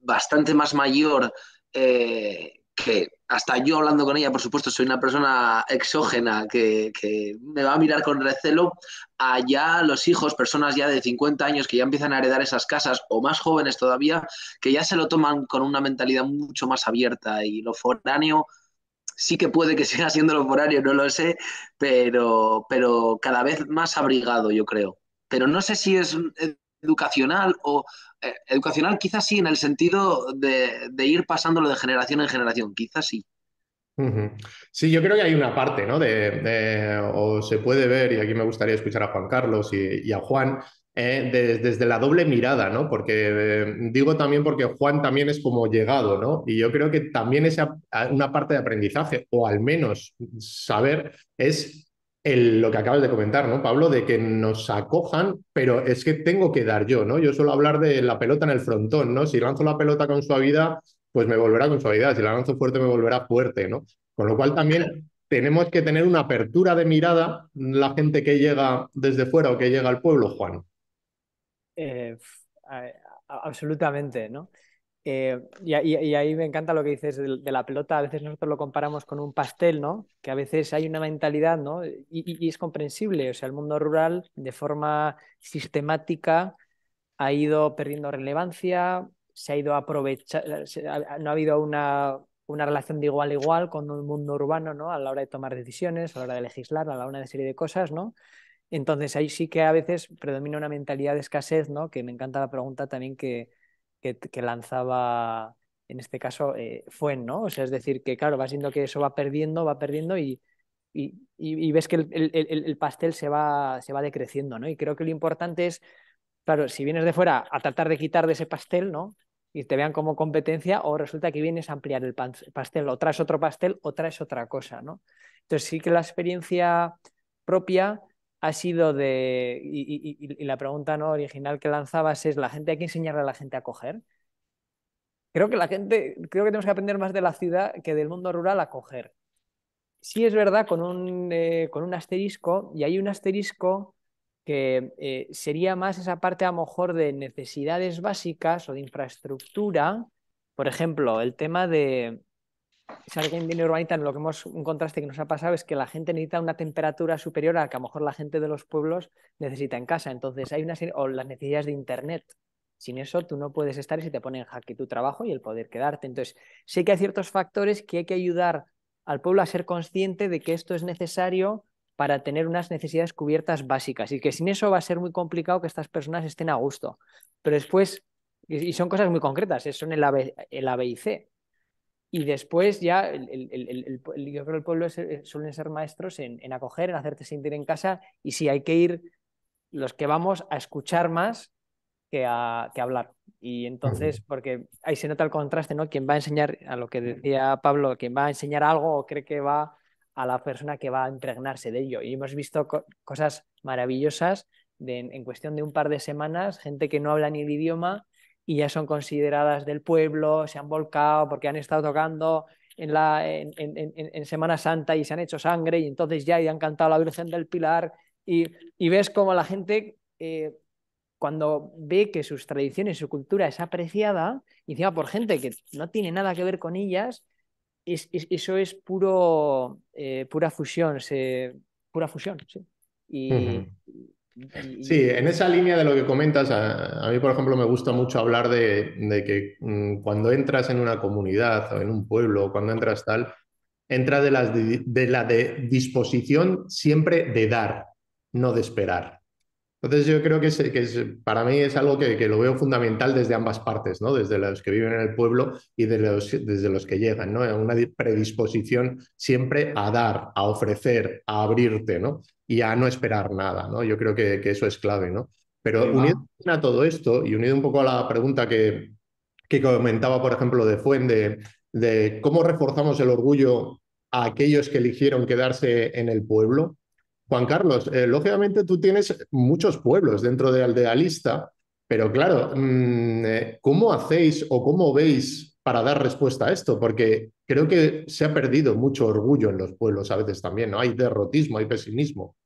bastante más mayor, eh, que hasta yo hablando con ella, por supuesto, soy una persona exógena que, que, me va a mirar con recelo, allá los hijos, personas ya de 50 años que ya empiezan a heredar esas casas, o más jóvenes todavía, que ya se lo toman con una mentalidad mucho más abierta y lo foráneo sí que puede que siga siendo lo horario, no lo sé, pero, pero cada vez más abrigado, yo creo. Pero no sé si es educacional o eh, educacional quizás sí en el sentido de, ir pasándolo de generación en generación, quizás sí. Sí, yo creo que hay una parte, ¿no? De, o se puede ver, y aquí me gustaría escuchar a Juan Carlos y a Juan, eh, desde la doble mirada, ¿no? Porque eh, digo también porque Juan también es como llegado, ¿no? Y yo creo que también es una parte de aprendizaje, o al menos saber, es lo que acabas de comentar, ¿no, Pablo? De que nos acojan, pero es que tengo que dar yo, ¿no? Yo suelo hablar de la pelota en el frontón, ¿no? Si lanzo la pelota con suavidad, pues me volverá con suavidad. Si la lanzo fuerte, me volverá fuerte, ¿no? Con lo cual también tenemos que tener una apertura de mirada la gente que llega desde fuera o que llega al pueblo, Juan. Eh, absolutamente, ¿no? Eh, y, ahí me encanta lo que dices de, la pelota. A veces nosotros lo comparamos con un pastel, ¿no? Que a veces hay una mentalidad, ¿no? Y, es comprensible. O sea, el mundo rural, de forma sistemática, ha ido perdiendo relevancia, se ha ido aprovechando, no ha habido una, una, relación de igual a igual con el mundo urbano, ¿no? A la hora de tomar decisiones, a la hora de legislar, a la hora de una serie de cosas, ¿no? Entonces ahí sí que a veces predomina una mentalidad de escasez, ¿no? Que me encanta la pregunta también que, que, lanzaba en este caso eh, Fuen, ¿no? O sea, es decir, que claro, va viendo que eso va perdiendo, va perdiendo y, y, ves que el, el, pastel se va, se va decreciendo, ¿no? Y creo que lo importante es, claro, si vienes de fuera a tratar de quitar de ese pastel, ¿no? Y te vean como competencia, o resulta que vienes a ampliar el pastel, o traes otro pastel, o traes otra cosa, ¿no? Entonces sí que la experiencia propia ha sido de, y, la pregunta no original que lanzabas es, ¿la gente hay que enseñarle a la gente a coger? Creo que la gente, creo que tenemos que aprender más de la ciudad que del mundo rural a coger. Sí es verdad con un, eh, asterisco, y hay un asterisco que eh, sería más esa parte a lo mejor de necesidades básicas o de infraestructura, por ejemplo, el tema de, Salir en urbanita, lo que hemos, un contraste que nos ha pasado es que la gente necesita una temperatura superior a la que a lo mejor la gente de los pueblos necesita en casa. Entonces, hay una o las necesidades de Internet. Sin eso, tú no puedes estar y se te pone en jaque tu trabajo y el poder quedarte. Entonces, sé que hay ciertos factores que hay que ayudar al pueblo a ser consciente de que esto es necesario para tener unas necesidades cubiertas básicas y que sin eso va a ser muy complicado que estas personas estén a gusto. Pero después, y son cosas muy concretas, son el, B el C y después ya, el, el, yo creo que el pueblo es, eh, suelen ser maestros en, acoger, en hacerte sentir en casa y si hay que ir los que vamos a escuchar más que a que hablar. Y entonces, porque ahí se nota el contraste, ¿no? Quien va a enseñar, a lo que decía Pablo, quien va a enseñar algo o cree que va a la persona que va a impregnarse de ello. Y hemos visto cosas maravillosas en cuestión de un par de semanas, gente que no habla ni el idioma y ya son consideradas del pueblo, se han volcado porque han estado tocando en, la, en, en, en Semana Santa y se han hecho sangre y entonces ya han cantado la Virgen del Pilar y, y ves como la gente eh, cuando ve que sus tradiciones, su cultura es apreciada y encima por gente que no tiene nada que ver con ellas, es, eso es puro, eh, pura fusión, se, pura fusión, sí. Y, Sí, en esa línea de lo que comentas, a, mí, por ejemplo, me gusta mucho hablar de, que mm, cuando entras en una comunidad o en un pueblo, cuando entras tal, entra de, la disposición siempre de dar, no de esperar. Entonces yo creo que, para mí es algo que, lo veo fundamental desde ambas partes, ¿no? desde los que viven en el pueblo y desde los que llegan, ¿no? una predisposición siempre a dar, a ofrecer, a abrirte. ¿no? y a no esperar nada, ¿no? Yo creo que, eso es clave, ¿no? Pero unido a todo esto y unido un poco a la pregunta que, que comentaba, por ejemplo, de Fuente, de, cómo reforzamos el orgullo a aquellos que eligieron quedarse en el pueblo. Juan Carlos, eh, lógicamente tú tienes muchos pueblos dentro de Aldealista, pero claro, mm, eh, ¿cómo hacéis o cómo veis para dar respuesta a esto, porque creo que se ha perdido mucho orgullo en los pueblos a veces también, ¿no? Hay derrotismo, hay pesimismo.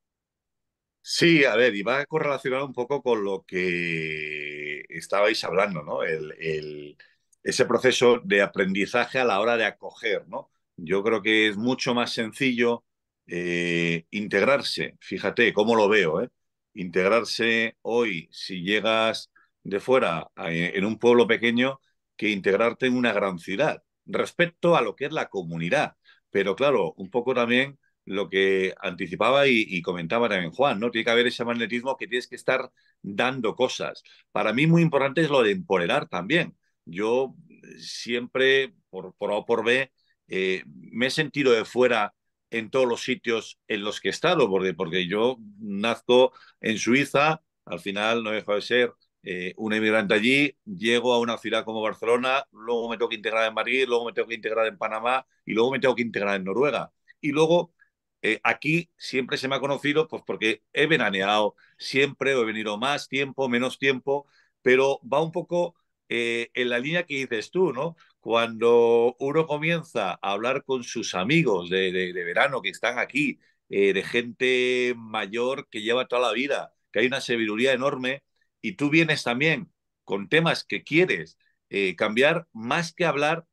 Sí, a ver, y va a correlacionar un poco con lo que estabais hablando, ¿no? El, ese proceso de aprendizaje a la hora de acoger, ¿no? Yo creo que es mucho más sencillo eh, integrarse, fíjate cómo lo veo, ¿eh? Integrarse hoy, si llegas de fuera eh, en un pueblo pequeño, que integrarte en una gran ciudad respecto a lo que es la comunidad. Pero claro, un poco también lo que anticipaba y, comentaba también Juan, ¿no? Tiene que haber ese magnetismo que tienes que estar dando cosas. Para mí muy importante es lo de empoderar también. Yo siempre, por, por A o por B, eh, me he sentido de fuera en todos los sitios en los que he estado, porque, porque yo nazco en Suiza, al final no dejo de ser eh, un emigrante allí, llego a una ciudad como Barcelona, luego me tengo que integrar en Madrid, luego me tengo que integrar en Panamá y luego me tengo que integrar en Noruega. Y luego eh, aquí siempre se me ha conocido pues porque he veraneado siempre he venido más tiempo, menos tiempo, pero va un poco eh, en la línea que dices tú, ¿no? Cuando uno comienza a hablar con sus amigos de, verano que están aquí, de gente mayor que lleva toda la vida, que hay una sabiduría enorme, y tú vienes también con temas que quieres eh, cambiar, más que hablar,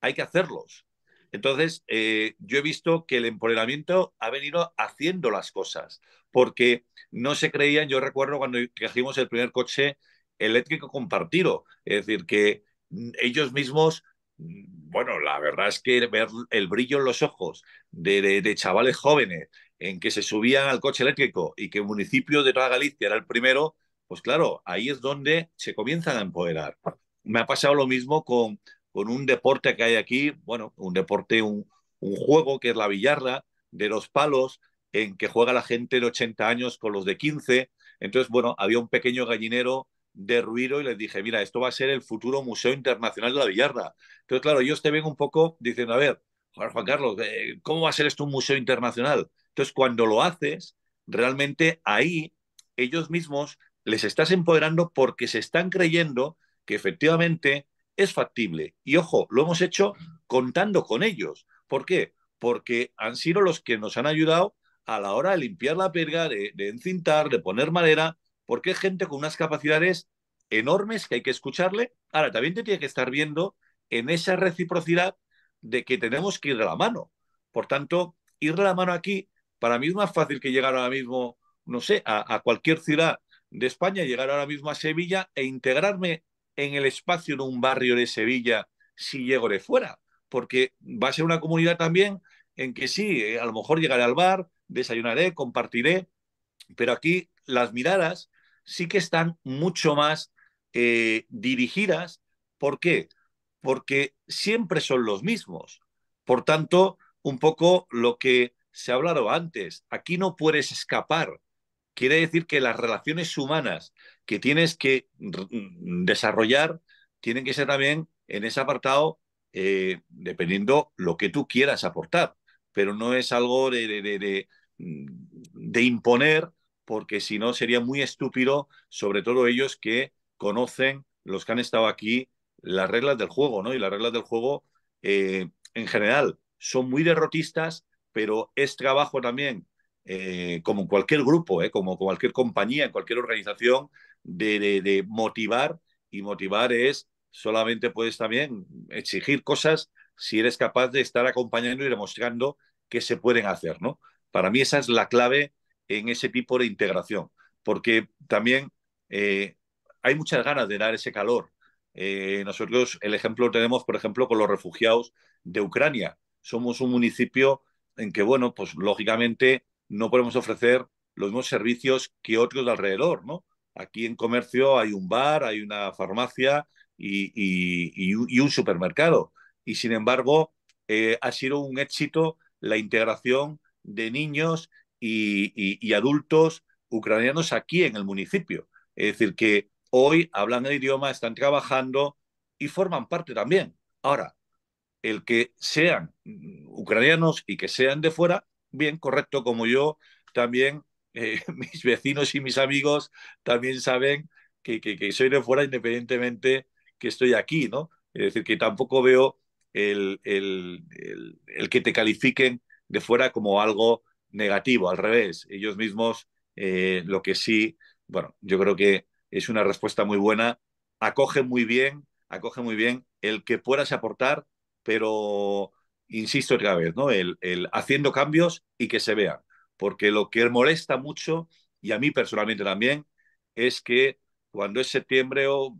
hay que hacerlos. Entonces, eh, yo he visto que el empoderamiento ha venido haciendo las cosas, porque no se creían, yo recuerdo cuando trajimos el primer coche eléctrico compartido, es decir, que mm, ellos mismos, mm, bueno, la verdad es que ver el brillo en los ojos de, de chavales jóvenes en que se subían al coche eléctrico y que el municipio de toda Galicia era el primero, pues claro, ahí es donde se comienzan a empoderar. Me ha pasado lo mismo con, con un deporte que hay aquí, bueno, un deporte, un, juego que es la villarra de los palos, en que juega la gente de 80 años con los de 15. Entonces, bueno, había un pequeño gallinero de ruido y les dije, mira, esto va a ser el futuro Museo Internacional de la Villarra. Entonces, claro, ellos te ven un poco diciendo, a ver, Juan Carlos, eh, ¿cómo va a ser esto un museo internacional? Entonces, cuando lo haces, realmente ahí ellos mismos les estás empoderando porque se están creyendo que efectivamente es factible. Y ojo, lo hemos hecho contando con ellos. ¿Por qué? Porque han sido los que nos han ayudado a la hora de limpiar la perga, de, encintar, de poner madera, porque hay gente con unas capacidades enormes que hay que escucharle. Ahora, también te tiene que estar viendo en esa reciprocidad de que tenemos que ir de la mano. Por tanto, ir de la mano aquí, para mí es más fácil que llegar ahora mismo, no sé, a cualquier ciudad de España, llegar ahora mismo a Sevilla e integrarme en el espacio de un barrio de Sevilla si llego de fuera, porque va a ser una comunidad también en que sí, eh, a lo mejor llegaré al bar, desayunaré, compartiré, pero aquí las miradas sí que están mucho más eh, dirigidas. ¿Por qué? Porque siempre son los mismos. Por tanto, un poco lo que se ha hablado antes, aquí no puedes escapar Quiere decir que las relaciones humanas que tienes que mm, desarrollar tienen que ser también en ese apartado, eh, dependiendo lo que tú quieras aportar, pero no es algo mm, de, imponer, porque si no sería muy estúpido, sobre todo ellos que conocen, los que han estado aquí, las reglas del juego, ¿no? Y las reglas del juego, eh, en general, son muy derrotistas, pero es trabajo también eh, como cualquier grupo, eh, como cualquier compañía, en cualquier organización, de, motivar. Y motivar es solamente puedes también exigir cosas si eres capaz de estar acompañando y demostrando que se pueden hacer, ¿no? Para mí esa es la clave en ese tipo de integración, porque también eh, hay muchas ganas de dar ese calor. Eh, nosotros el ejemplo tenemos, por ejemplo, con los refugiados de Ucrania. Somos un municipio en que, bueno, pues lógicamente no podemos ofrecer los mismos servicios que otros alrededor, ¿no? Aquí en comercio hay un bar, hay una farmacia y, un, supermercado. Y sin embargo, eh, ha sido un éxito la integración de niños y adultos ucranianos aquí en el municipio. Es decir, que hoy hablan el idioma, están trabajando y forman parte también. Ahora, el que sean ucranianos y que sean de fuera bien correcto como yo, también eh, [laughs] mis vecinos y mis amigos también saben que, que, soy de fuera independientemente que estoy aquí, ¿no? Es decir, que tampoco veo el, el, el, que te califiquen de fuera como algo negativo, al revés. Ellos mismos, eh, lo que sí, bueno, yo creo que es una respuesta muy buena, acoge muy bien, acoge muy bien el que puedas aportar, pero insisto otra vez, ¿no? El, el haciendo cambios y que se vean. Porque lo que molesta mucho, y a mí personalmente también, es que cuando es septiembre o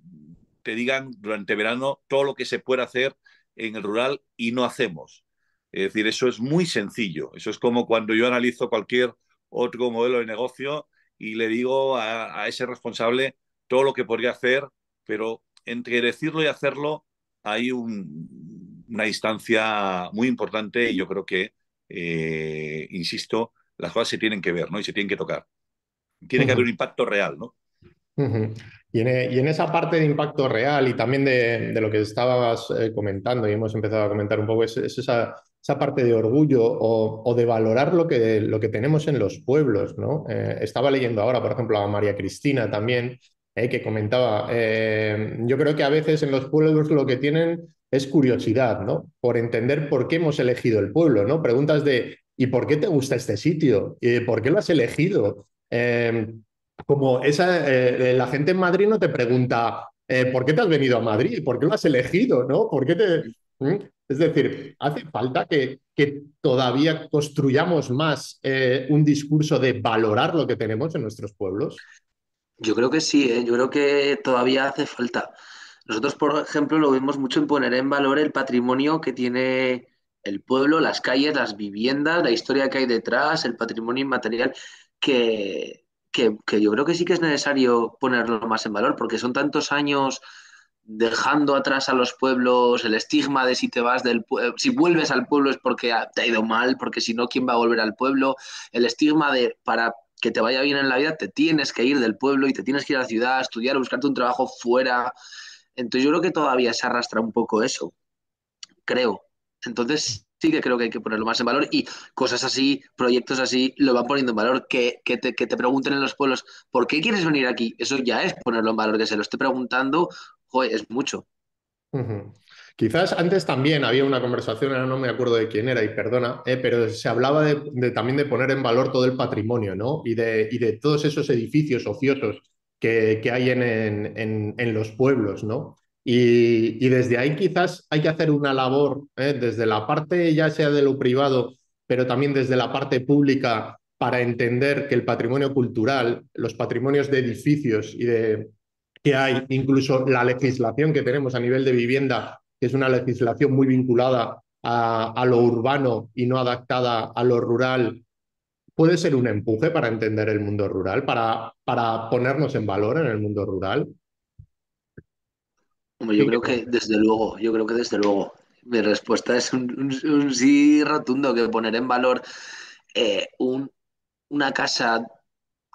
te digan durante verano todo lo que se puede hacer en el rural y no hacemos. Es decir, eso es muy sencillo. Eso es como cuando yo analizo cualquier otro modelo de negocio y le digo a ese responsable todo lo que podría hacer, pero entre decirlo y hacerlo hay un, una distancia muy importante y yo creo que, eh, insisto, las cosas se tienen que ver ¿no? y se tienen que tocar. Tiene que haber un impacto real, ¿no? E, y, en, esa parte de impacto real y también de, lo que estabas eh, comentando y hemos empezado a comentar un poco, es, esa, esa, parte de orgullo o, de valorar lo que, lo que tenemos en los pueblos. ¿no? Eh, estaba leyendo ahora, por ejemplo, a María Cristina también, que comentaba, yo creo que a veces en los pueblos lo que tienen es curiosidad, ¿no? Por entender por qué hemos elegido el pueblo, ¿no? Preguntas de, ¿y por qué te gusta este sitio? ¿Y ¿Por qué lo has elegido? Em, como esa, eh, la gente en Madrid no te pregunta, eh, ¿por qué te has venido a Madrid? ¿Por qué lo has elegido? ¿no? ¿Por qué te... ¿Mm? Es decir, hace falta que, que todavía construyamos más eh, un discurso de valorar lo que tenemos en nuestros pueblos. Yo creo que sí, yo creo que todavía hace falta. Nosotros, por ejemplo, lo vemos mucho en poner en valor el patrimonio que tiene el pueblo, las calles, las viviendas, la historia que hay detrás, el patrimonio inmaterial, que, yo creo que sí que es necesario ponerlo más en valor, porque son tantos años dejando atrás a los pueblos el estigma de si te vas del si vuelves al pueblo es porque te ha ido mal, porque si no, ¿quién va a volver al pueblo? El estigma de para que te vaya bien en la vida, te tienes que ir del pueblo y te tienes que ir a la ciudad, a estudiar, o buscarte un trabajo fuera, entonces yo creo que todavía se arrastra un poco eso, creo. Entonces sí que creo que hay que ponerlo más en valor y cosas así, proyectos así, lo van poniendo en valor. Que, te, pregunten en los pueblos, ¿por qué quieres venir aquí? Eso ya es ponerlo en valor, que se lo esté preguntando, joder, es mucho. Quizás antes también había una conversación, no me acuerdo de quién era y perdona, eh, pero se hablaba de, también de poner en valor todo el patrimonio, ¿no? Y de, y de todos esos edificios ociosos que, hay en, en, los pueblos, ¿no? Y, desde ahí quizás hay que hacer una labor, ¿eh? desde la parte ya sea de lo privado, pero también desde la parte pública, para entender que el patrimonio cultural, los patrimonios de edificios y de que hay, incluso la legislación que tenemos a nivel de vivienda, que es una legislación muy vinculada a lo urbano y no adaptada a lo rural puede ser un empuje para entender el mundo rural, para, para ponernos en valor en el mundo rural? yo creo que desde luego, yo creo que desde luego. Mi respuesta es un, sí rotundo, que poner en valor eh, una casa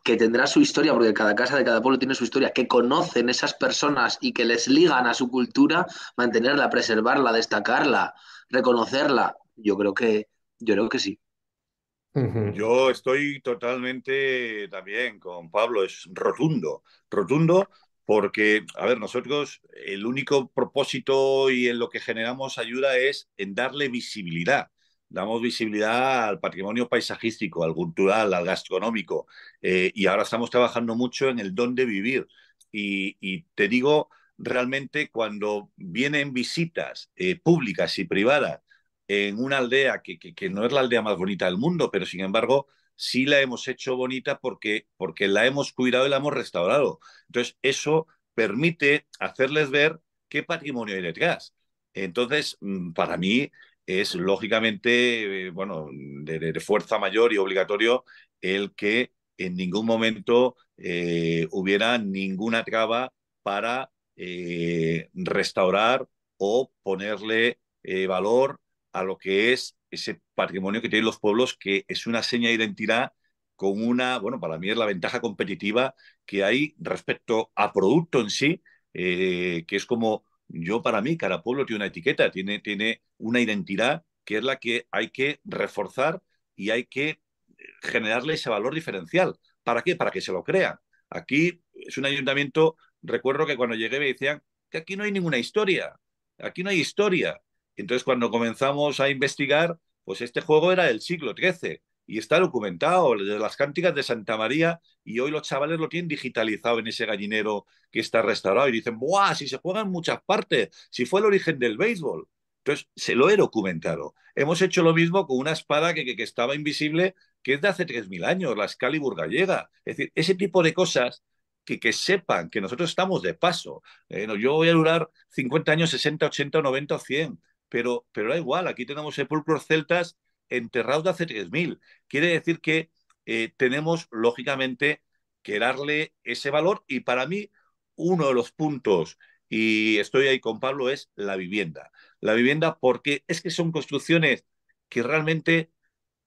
que tendrá su historia, porque cada casa de cada pueblo tiene su historia, que conocen esas personas y que les ligan a su cultura, mantenerla, preservarla, destacarla, reconocerla. Yo creo que, yo creo que sí. Yo estoy totalmente también con Pablo, es rotundo, rotundo porque, a ver, nosotros el único propósito y en lo que generamos ayuda es en darle visibilidad. Damos visibilidad al patrimonio paisajístico, al cultural, al gastronómico. Eh, y ahora estamos trabajando mucho en el dónde vivir. Y, te digo, realmente cuando vienen visitas eh, públicas y privadas en una aldea que, que, no es la aldea más bonita del mundo, pero sin embargo sí la hemos hecho bonita porque, porque la hemos cuidado y la hemos restaurado. Entonces, eso permite hacerles ver qué patrimonio hay detrás. Entonces, mm, para mí es lógicamente, eh, bueno, de, fuerza mayor y obligatorio el que en ningún momento eh, hubiera ninguna traba para eh, restaurar o ponerle valor a lo que es ese patrimonio que tienen los pueblos, que es una seña de identidad con una, bueno, para mí es la ventaja competitiva que hay respecto a producto en sí, eh, que es como yo para mí, cada pueblo tiene una etiqueta, tiene, tiene una identidad que es la que hay que reforzar y hay que generarle ese valor diferencial. ¿Para qué? Para que se lo crean. Aquí es un ayuntamiento, recuerdo que cuando llegué me decían que aquí no hay ninguna historia, aquí no hay historia. Entonces, cuando comenzamos a investigar, pues este juego era del siglo XIII y está documentado desde las cánticas de Santa María y hoy los chavales lo tienen digitalizado en ese gallinero que está restaurado y dicen, ¡buah! Si se juega en muchas partes, si fue el origen del béisbol. Entonces, se lo he documentado. Hemos hecho lo mismo con una espada que, estaba invisible, que es de hace 3.000 años, la Excalibur gallega. Es decir, ese tipo de cosas que, que sepan que nosotros estamos de paso. Eh, yo voy a durar 50 años, 60, 80, 90 o 100 pero, pero da igual, aquí tenemos sepulcros celtas enterrados de hace 3.000. Quiere decir que eh, tenemos, lógicamente, que darle ese valor y para mí uno de los puntos, y estoy ahí con Pablo, es la vivienda. La vivienda porque es que son construcciones que realmente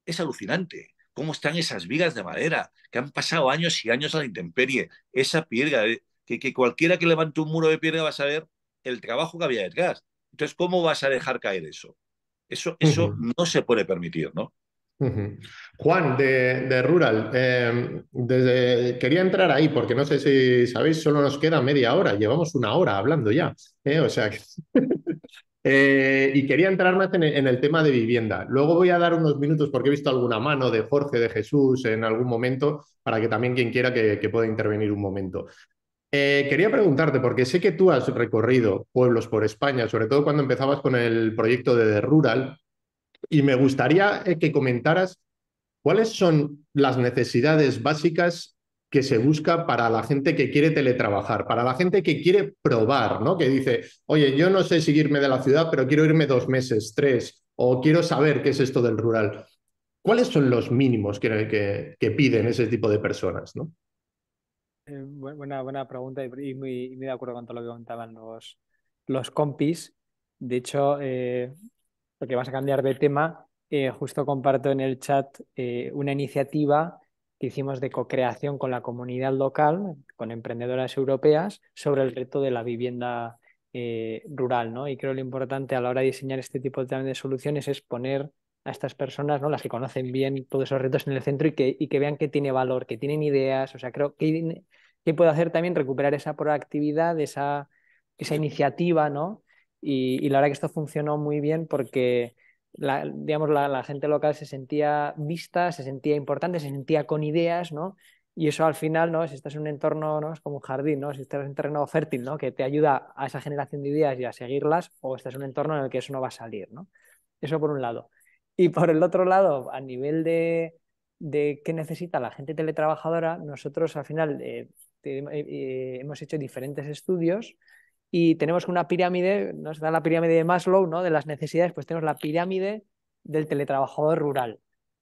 es alucinante. ¿Cómo están esas vigas de madera que han pasado años y años a la intemperie? Esa piedra, eh, que, que cualquiera que levante un muro de piedra va a saber el trabajo que había detrás. Entonces, ¿cómo vas a dejar caer eso? Eso, eso no se puede permitir, ¿no? Juan, de, Rural, em, quería entrar ahí porque no sé si sabéis, solo nos queda media hora, llevamos una hora hablando ya, ¿eh? o sea [laughs] eh, y quería entrar más en, el tema de vivienda. Luego voy a dar unos minutos porque he visto alguna mano de Jorge, de Jesús en algún momento, para que también quien quiera que pueda intervenir un momento. Eh, quería preguntarte, porque sé que tú has recorrido pueblos por España, sobre todo cuando empezabas con el proyecto de Rural, y me gustaría eh, que comentaras cuáles son las necesidades básicas que se busca para la gente que quiere teletrabajar, para la gente que quiere probar, ¿no? Que dice, oye, yo no sé seguirme de la ciudad, pero quiero irme dos meses, tres, o quiero saber qué es esto del rural. ¿Cuáles son los mínimos que, que piden ese tipo de personas, ¿no? Eh, buena, buena pregunta y, muy, de acuerdo con todo lo que comentaban los, los compis. De hecho, eh, lo que vas a cambiar de tema, eh, justo comparto en el chat una iniciativa que hicimos de co-creación con la comunidad local, con emprendedoras europeas, sobre el reto de la vivienda rural. ¿no? Y creo lo importante a la hora de diseñar este tipo de, de soluciones es poner a estas personas, ¿no? Las que conocen bien todos esos retos en el centro y que, que vean que tiene valor, que tienen ideas, o sea, creo que, que puede hacer también recuperar esa proactividad, esa, esa iniciativa, ¿no? Y, la verdad que esto funcionó muy bien porque la, digamos, la, gente local se sentía vista, se sentía importante, se sentía con ideas, ¿no? Y eso al final, ¿no? Si estás en un entorno, ¿no? Es como un jardín, ¿no? Si estás en un terreno fértil, ¿no? Que te ayuda a esa generación de ideas y a seguirlas, o estás en un entorno en el que eso no va a salir, ¿no? Eso por un lado. Y por el otro lado, a nivel de, de qué necesita la gente teletrabajadora, nosotros al final eh, eh, eh, hemos hecho diferentes estudios y tenemos una pirámide, nos da la pirámide de Maslow, ¿no? De las necesidades, pues tenemos la pirámide del teletrabajador rural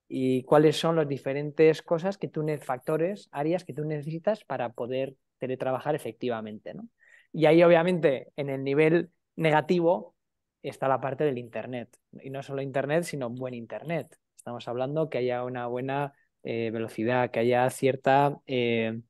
y cuáles son las diferentes cosas que tú factores, áreas que tú necesitas para poder teletrabajar efectivamente, ¿no? Y ahí obviamente en el nivel negativo está la parte del Internet. Y no solo Internet, sino buen Internet. Estamos hablando que haya una buena eh, velocidad, que haya cierta eh,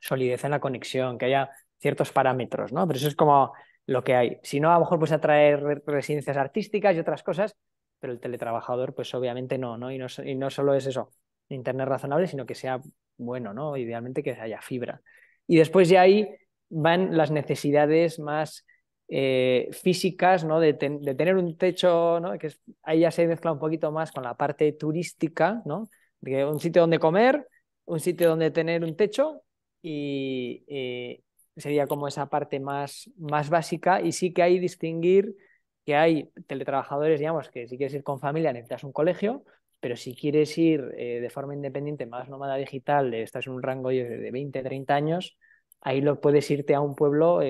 solidez en la conexión, que haya ciertos parámetros, ¿no? Pero eso es como lo que hay. Si no, a lo mejor puedes atraer residencias artísticas y otras cosas, pero el teletrabajador, pues obviamente no, ¿no? Y no, y no solo es eso, internet razonable, sino que sea bueno, ¿no? Idealmente que haya fibra. Y después ya ahí van las necesidades más eh, físicas, ¿no? De, tener un techo, ¿no? que ahí ya se mezcla un poquito más con la parte turística, ¿no? de un sitio donde comer, un sitio donde tener un techo y eh, sería como esa parte más, más básica y sí que hay distinguir que hay teletrabajadores, digamos, que si quieres ir con familia necesitas un colegio, pero si quieres ir eh, de forma independiente, más nómada digital, estás en un rango de 20, 30 años, ahí lo puedes irte a un pueblo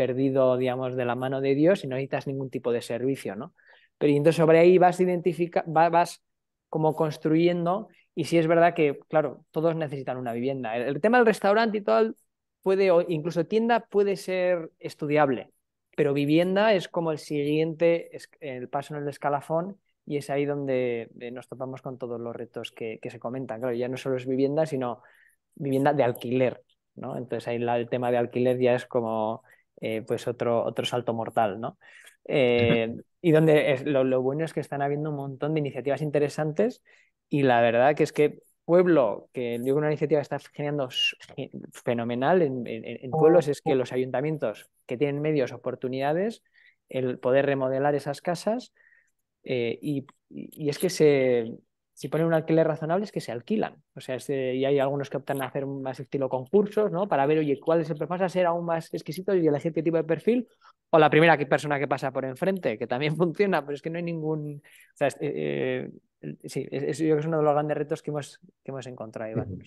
perdido, digamos, de la mano de Dios y no necesitas ningún tipo de servicio, ¿no? Pero entonces sobre ahí vas identifica, vas como construyendo y si sí es verdad que, claro, todos necesitan una vivienda. El, tema del restaurante y todo, puede, o incluso tienda puede ser estudiable, pero vivienda es como el siguiente, el paso en el escalafón y es ahí donde nos topamos con todos los retos que, se comentan. Claro, ya no solo es vivienda, sino vivienda de alquiler, ¿no? Entonces ahí el tema de alquiler ya es como eh, pues otro, otro salto mortal, ¿no? [laughs] Eh, y donde es, lo, bueno es que están habiendo un montón de iniciativas interesantes y la verdad que es que Pueblo, que digo una iniciativa está generando fenomenal en, en, pueblos, es que oh. los ayuntamientos que tienen medios, oportunidades, el poder remodelar esas casas eh, y, y, es que se, si ponen un alquiler razonable es que se alquilan. O sea, eh, y hay algunos que optan a hacer más estilo concursos, ¿no? Para ver, oye, cuál es el perfil, a ser aún más exquisito y elegir qué tipo de perfil. O la primera persona que pasa por enfrente, que también [laughs] funciona, pero es que no hay ningún... Eh, eh, sí, eso yo creo que es uno de los grandes retos que hemos, que hemos encontrado, Iván.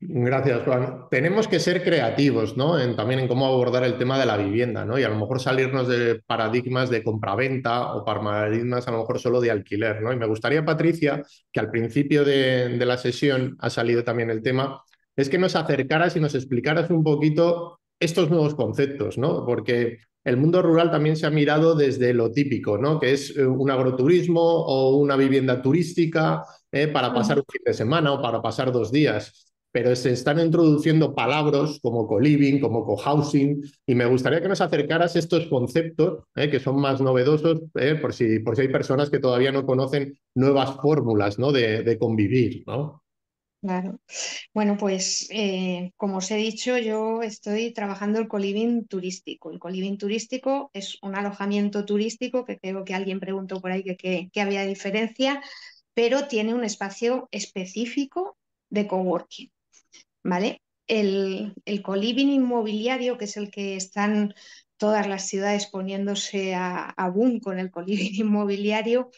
Gracias, Juan. Tenemos que ser creativos, también en cómo abordar el tema de la vivienda, ¿no? Y a lo mejor salirnos de paradigmas de compraventa o paradigmas a lo mejor solo de alquiler, ¿no? Y me gustaría, Patricia, que al principio de, la sesión ha salido también el tema, es que nos acercaras y nos explicaras un poquito estos nuevos conceptos, ¿no? Porque el mundo rural también se ha mirado desde lo típico, ¿no? Que es eh, un agroturismo o una vivienda turística ¿eh? para pasar un fin de semana o para pasar dos días pero se están introduciendo palabras como co como cohousing, y me gustaría que nos acercaras estos conceptos eh, que son más novedosos, eh, por, si, por si hay personas que todavía no conocen nuevas fórmulas ¿no? de, convivir. ¿no? Claro. Bueno, pues eh, como os he dicho, yo estoy trabajando el coliving turístico. El coliving turístico es un alojamiento turístico que creo que alguien preguntó por ahí qué que, que había diferencia, pero tiene un espacio específico de coworking. El, el coliving inmobiliario, que es el que están todas las ciudades poniéndose a, boom con el coliving [laughs] inmobiliario,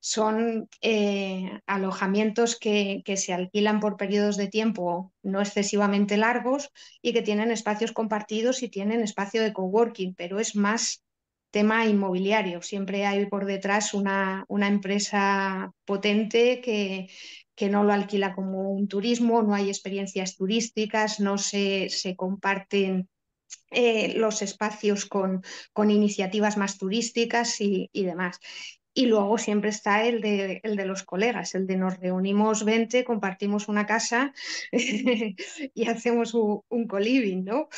son eh, alojamientos que, se alquilan por periodos de tiempo no excesivamente largos y que tienen espacios compartidos y tienen espacio de coworking, pero es más tema inmobiliario. Siempre hay por detrás una, una empresa potente que, que no lo alquila como un turismo, no hay experiencias turísticas, no se, se comparten eh, los espacios con, con, iniciativas más turísticas y, demás. Y luego siempre está el de, el de los colegas, el de nos reunimos 20, compartimos una casa [laughs] y hacemos un, coliving co ¿no?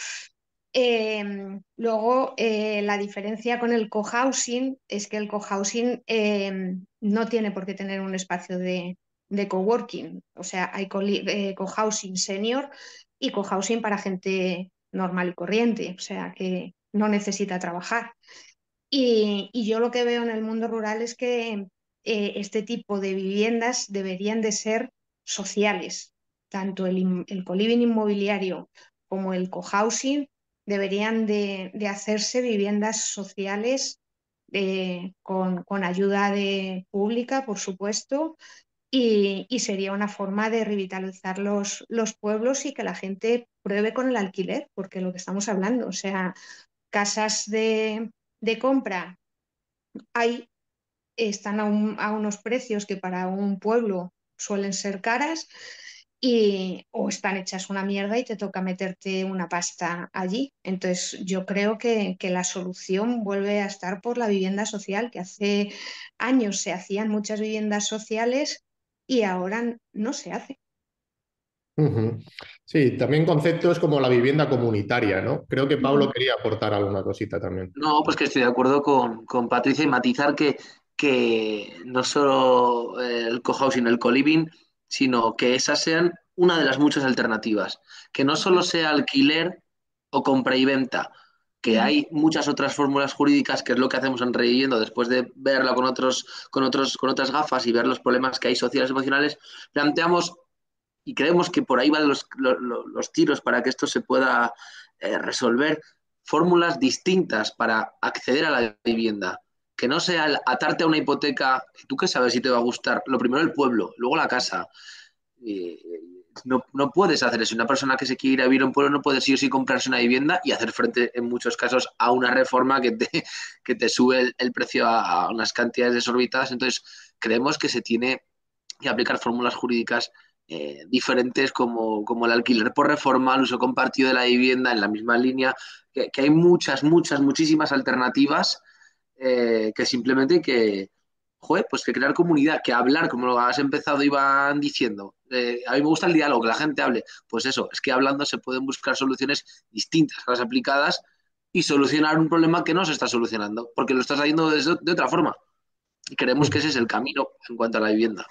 Em, luego, eh, la diferencia con el cohousing es que el cohousing em, no tiene por qué tener un espacio de, de coworking. O sea, hay eh, co-housing senior y cohousing para gente normal y corriente, o sea, que no necesita trabajar. Y, yo lo que veo en el mundo rural es que eh, este tipo de viviendas deberían de ser sociales. Tanto el, el coliving inmobiliario como el cohousing deberían de, hacerse viviendas sociales de eh, con, ayuda de, pública, por supuesto, y, sería una forma de revitalizar los, los pueblos y que la gente pruebe con el alquiler, porque lo que estamos hablando, o sea, casas de, compra hay, están a, unos precios que para un pueblo suelen ser caras y o están hechas una mierda y te toca meterte una pasta allí. Entonces yo creo que, que, la solución vuelve a estar por la vivienda social, que hace años se hacían muchas viviendas sociales y ahora no se hace. Sí, también conceptos como la vivienda comunitaria, ¿no? Creo que Pablo quería aportar alguna cosita también. No, pues que estoy de acuerdo con, Patricia y matizar que, que no solo eh, el cohousing, el co-living, sino que esas sean una de las muchas alternativas. Que no solo sea alquiler o compra y venta, que hay muchas otras fórmulas jurídicas, que es lo que hacemos en Reviviendo, después de verlo con, otros, con, otros, con otras gafas y ver los problemas que hay sociales y emocionales, planteamos y creemos que por ahí van los, tiros para que esto se pueda eh, resolver, fórmulas distintas para acceder a la vivienda. Que no sea el atarte a una hipoteca, tú qué sabes si te va a gustar, lo primero el pueblo, luego la casa no, puedes hacer eso. Una persona que se quiere ir a vivir a un pueblo no puede sí o sí comprarse una vivienda y hacer frente en muchos casos a una reforma que te, te sube el, precio a, unas cantidades desorbitadas. Entonces, creemos que se tiene que aplicar fórmulas jurídicas eh, diferentes como, el alquiler por reforma, el uso compartido de la vivienda en la misma línea, que, hay muchas, muchas, muchísimas alternativas eh, que simplemente que pues que crear comunidad, que hablar, como lo has empezado, iban diciendo. Eh, a mí me gusta el diálogo, que la gente hable. Pues eso, es que hablando se pueden buscar soluciones distintas a las aplicadas y solucionar un problema que no se está solucionando, porque lo estás haciendo de, otra forma. Y creemos que ese es el camino en cuanto a la vivienda.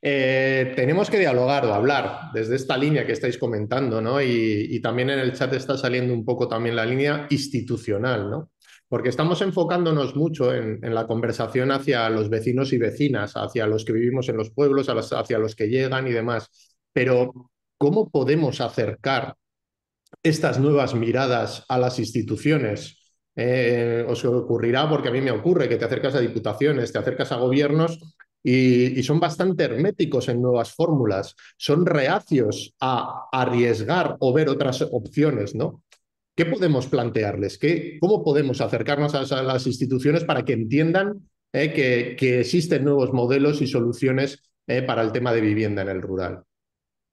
Eh, tenemos que dialogar o hablar desde esta línea que estáis comentando, ¿no? y, también en el chat está saliendo un poco también la línea institucional, ¿no? porque estamos enfocándonos mucho en, la conversación hacia los vecinos y vecinas, hacia los que vivimos en los pueblos, hacia los que llegan y demás. Pero, ¿cómo podemos acercar estas nuevas miradas a las instituciones? Eh, os ocurrirá, porque a mí me ocurre, que te acercas a diputaciones, te acercas a gobiernos y, son bastante herméticos en nuevas fórmulas, son reacios a arriesgar o ver otras opciones, ¿no? ¿Qué podemos plantearles? ¿Cómo podemos acercarnos a, las instituciones para que entiendan eh, que, existen nuevos modelos y soluciones eh, para el tema de vivienda en el rural?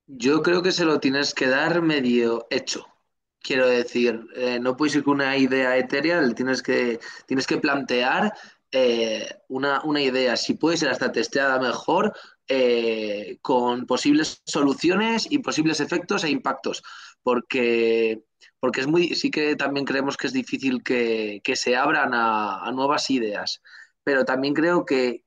Yo creo que se lo tienes que dar medio hecho. Quiero decir, eh, no puedes ir con una idea etérea, tienes que, tienes que plantear una, una idea. Si puede ser hasta testeada mejor, con posibles soluciones y posibles efectos e impactos, porque porque es muy, sí que también creemos que es difícil que, se abran a, nuevas ideas, pero también creo que,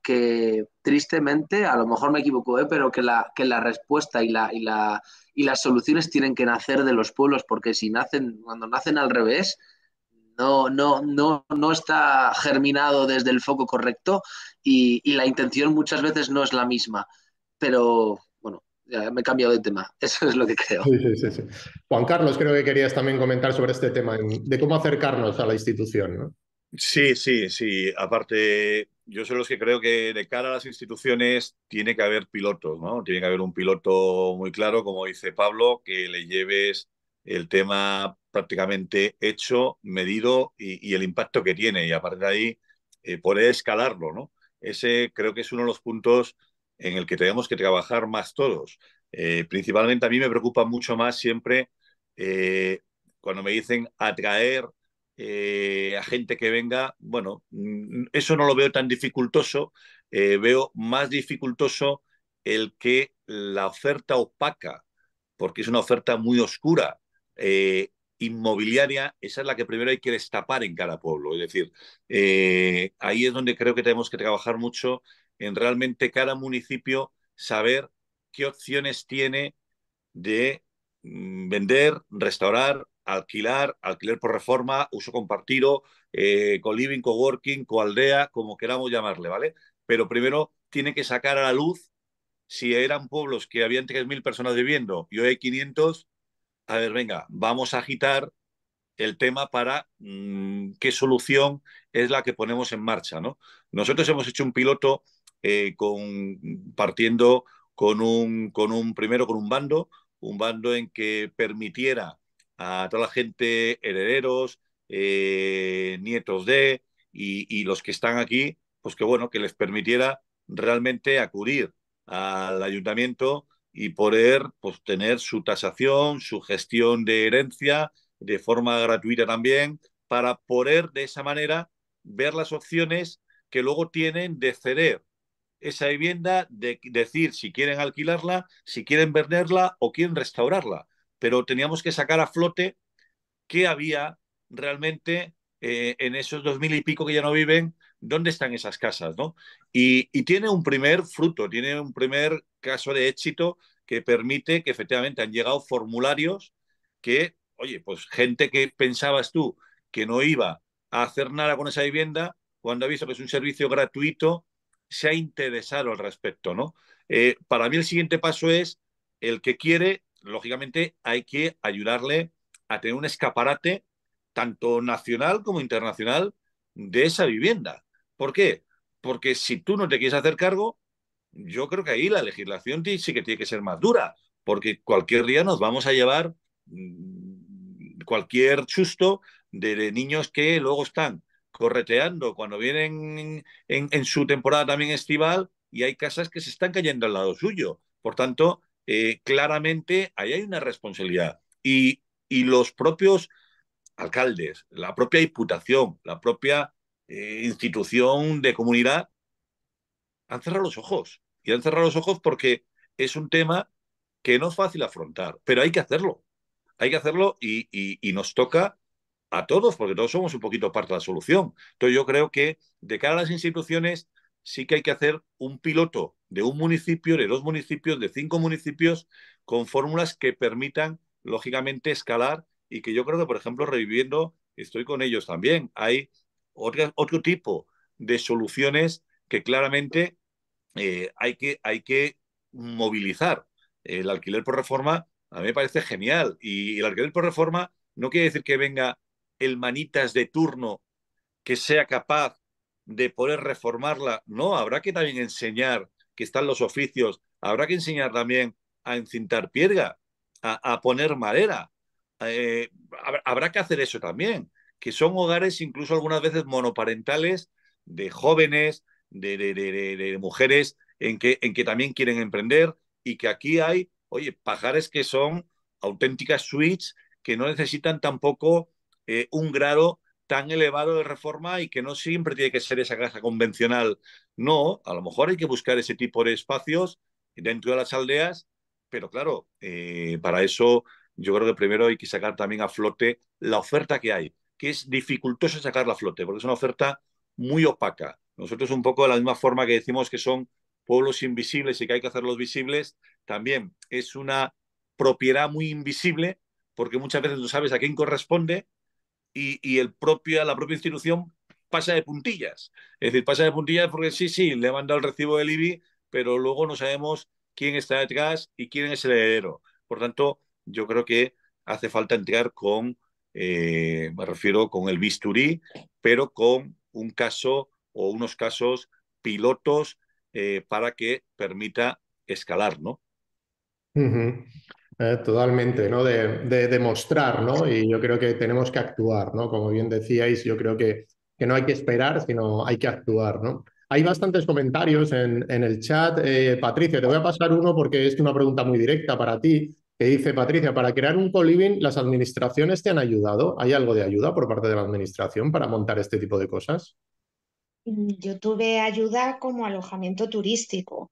tristemente, a lo mejor me equivoco, ¿eh? pero que la, que la respuesta y, la, y, la, y las soluciones tienen que nacer de los pueblos, porque si nacen, cuando nacen al revés, no, no, no, no está germinado desde el foco correcto y, y la intención muchas veces no es la misma. Pero, me he cambiado de tema, [laughs] eso es lo que creo. Juan Carlos, creo que querías también comentar sobre este tema, de cómo acercarnos a la institución. ¿no? Sí, sí, sí. Aparte, yo soy los que creo que de cara a las instituciones tiene que haber pilotos, ¿no? Tiene que haber un piloto muy claro, como dice Pablo, que le lleves el tema prácticamente hecho, medido y, el impacto que tiene. Y aparte de ahí, eh, poder escalarlo, ¿no? Ese creo que es uno de los puntos en el que tenemos que trabajar más todos. Eh, principalmente a mí me preocupa mucho más siempre eh, cuando me dicen atraer eh, a gente que venga, bueno, mm, eso no lo veo tan dificultoso, veo más dificultoso el que la oferta opaca, porque es una oferta muy oscura, inmobiliaria, esa es la que primero hay que destapar en cada pueblo. Es decir, ahí es donde creo que tenemos que trabajar mucho en realmente cada municipio saber qué opciones tiene de mm, vender, restaurar, alquilar, alquiler por reforma, uso compartido, eh, co-living, co-working, co-aldea, como queramos llamarle, ¿vale? Pero primero tiene que sacar a la luz si eran pueblos que habían 3.000 personas viviendo y hoy hay 500, a ver, venga, vamos a agitar el tema para mm, qué solución es la que ponemos en marcha, ¿no? Nosotros hemos hecho un piloto eh, con, partiendo con un, con un, primero con un bando, un bando en que permitiera a toda la gente, herederos, eh, nietos de y, los que están aquí, pues que bueno, que les permitiera realmente acudir al ayuntamiento y poder pues, tener su tasación, su gestión de herencia de forma gratuita también, para poder de esa manera ver las opciones que luego tienen de ceder esa vivienda, de decir si quieren alquilarla, si quieren venderla o quieren restaurarla. Pero teníamos que sacar a flote qué había realmente eh, en esos dos mil y pico que ya no viven, dónde están esas casas, ¿no? Y, y tiene un primer fruto, tiene un primer caso de éxito que permite que efectivamente han llegado formularios que, oye, pues gente que pensabas tú que no iba a hacer nada con esa vivienda, cuando ha visto que es un servicio gratuito, se ha interesado al respecto, ¿no? Eh, para mí el siguiente paso es el que quiere, lógicamente hay que ayudarle a tener un escaparate tanto nacional como internacional de esa vivienda. ¿Por qué? Porque si tú no te quieres hacer cargo, yo creo que ahí la legislación sí que tiene que ser más dura, porque cualquier día nos vamos a llevar mm, cualquier susto de niños que luego están correteando cuando vienen en, su temporada también estival y hay casas que se están cayendo al lado suyo. Por tanto, eh, claramente ahí hay una responsabilidad. Y, y, los propios alcaldes, la propia diputación, la propia eh, institución de comunidad han cerrado los ojos. Y han cerrado los ojos porque es un tema que no es fácil afrontar, pero hay que hacerlo. Hay que hacerlo y nos toca a todos, porque todos somos un poquito parte de la solución. Entonces yo creo que de cara a las instituciones sí que hay que hacer un piloto de un municipio, de dos municipios, de cinco municipios, con fórmulas que permitan, lógicamente, escalar y que yo creo que, por ejemplo, reviviendo, estoy con ellos también, hay otro tipo de soluciones que claramente eh, hay, que, hay que movilizar. El alquiler por reforma a mí me parece genial y el alquiler por reforma no quiere decir que venga el manitas de turno que sea capaz de poder reformarla. No, habrá que también enseñar que están los oficios, habrá que enseñar también a encintar pierga, a, poner madera. Eh, habrá que hacer eso también, que son hogares incluso algunas veces monoparentales de jóvenes, de, mujeres en que, en que también quieren emprender y que aquí hay, oye, pajares que son auténticas suites que no necesitan tampoco eh, un grado tan elevado de reforma y que no siempre tiene que ser esa casa convencional. No, a lo mejor hay que buscar ese tipo de espacios dentro de las aldeas, pero claro, eh, para eso yo creo que primero hay que sacar también a flote la oferta que hay, que es dificultoso sacar a flote, porque es una oferta muy opaca. Nosotros un poco de la misma forma que decimos que son pueblos invisibles y que hay que hacerlos visibles, también es una propiedad muy invisible porque muchas veces no sabes a quién corresponde y, el la propia institución pasa de puntillas. Es decir, pasa de puntillas porque sí, sí, le manda mandado el recibo del IBI, pero luego no sabemos quién está detrás y quién es el heredero. Por tanto, yo creo que hace falta entrar con, eh, me refiero con el bisturí, pero con un caso o unos casos pilotos eh, para que permita escalar, ¿no? Eh, totalmente, ¿no? De, demostrar, ¿no? Y yo creo que tenemos que actuar, ¿no? Como bien decíais, yo creo que, que no hay que esperar, sino hay que actuar, ¿no? Hay bastantes comentarios en, el chat. Eh, Patricia, te voy a pasar uno porque es una pregunta muy directa para ti. Que dice Patricia, para crear un co ¿las administraciones te han ayudado? ¿Hay algo de ayuda por parte de la administración para montar este tipo de cosas? Mm, yo tuve ayuda como alojamiento turístico,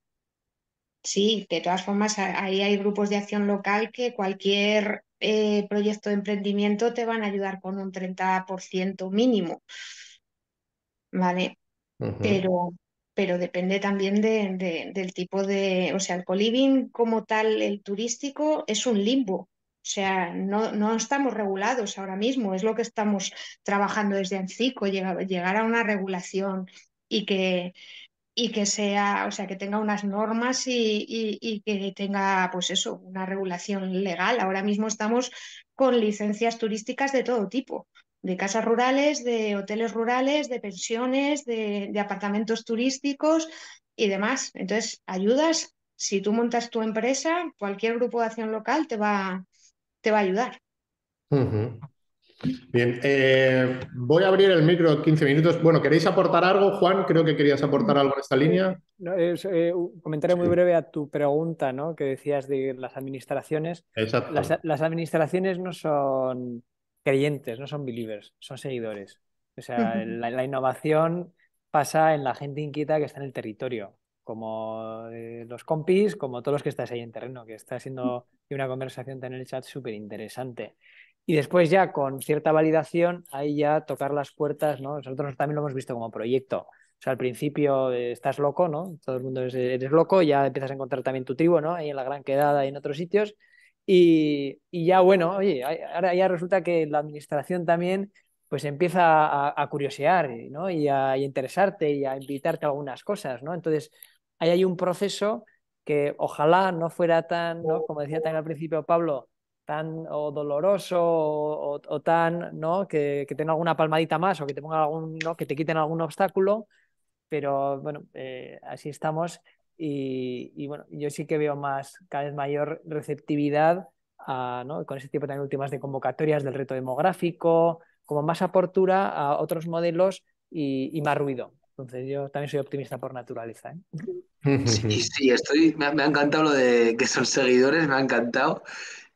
Sí, de todas formas, ahí hay grupos de acción local que cualquier eh, proyecto de emprendimiento te van a ayudar con un 30% mínimo. ¿Vale? Pero pero depende también del tipo de, o sea, el coliving como tal, el turístico, es un limbo. O sea, no, no estamos regulados ahora mismo, es lo que estamos trabajando desde ANCICO, llegar a una regulación y que, y que sea, o sea, que tenga unas normas y, que tenga, pues eso, una regulación legal. Ahora mismo estamos con licencias turísticas de todo tipo, de casas rurales, de hoteles rurales, de pensiones, de, apartamentos turísticos y demás. Entonces, ayudas, si tú montas tu empresa, cualquier grupo de acción local te va, te va a ayudar. Bien, eh, voy a abrir el micro 15 minutos. Bueno, ¿queréis aportar algo, Juan? Creo que querías aportar algo en esta línea. Eh, un comentario muy breve a tu pregunta, ¿no? Que decías de las administraciones. Las, administraciones no son creyentes, no son believers, son seguidores. O sea, la, innovación pasa en la gente inquieta que está en el territorio, como eh, los compis, como todos los que estás ahí en terreno, que está siendo una conversación en el chat súper interesante. Y después ya con cierta validación, ahí ya tocar las puertas, ¿no? Nosotros también lo hemos visto como proyecto. O sea, al principio eh, estás loco, ¿no? Todo el mundo es, eres loco, ya empiezas a encontrar también tu tribu, ¿no? Ahí en la Gran Quedada y en otros sitios. Y, ya, bueno, oye, ahora ya resulta que la administración también pues empieza a, curiosear, ¿no? Y a, interesarte y a invitarte a algunas cosas, ¿no? Entonces, ahí hay un proceso que ojalá no fuera tan, ¿no? Como decía tan al principio Pablo, tan o doloroso o, tan, ¿no? Que, que, tenga alguna palmadita más o que te ponga algún, ¿no? que te quiten algún obstáculo, pero bueno, eh, así estamos y, y, bueno, yo sí que veo más, cada vez mayor receptividad a, ¿no? con ese tipo también últimas de convocatorias del reto demográfico, como más aportura a otros modelos y, y más ruido. Entonces yo también soy optimista por naturaleza. ¿eh? Sí, sí, estoy, me, me, ha encantado lo de que son seguidores, me ha encantado.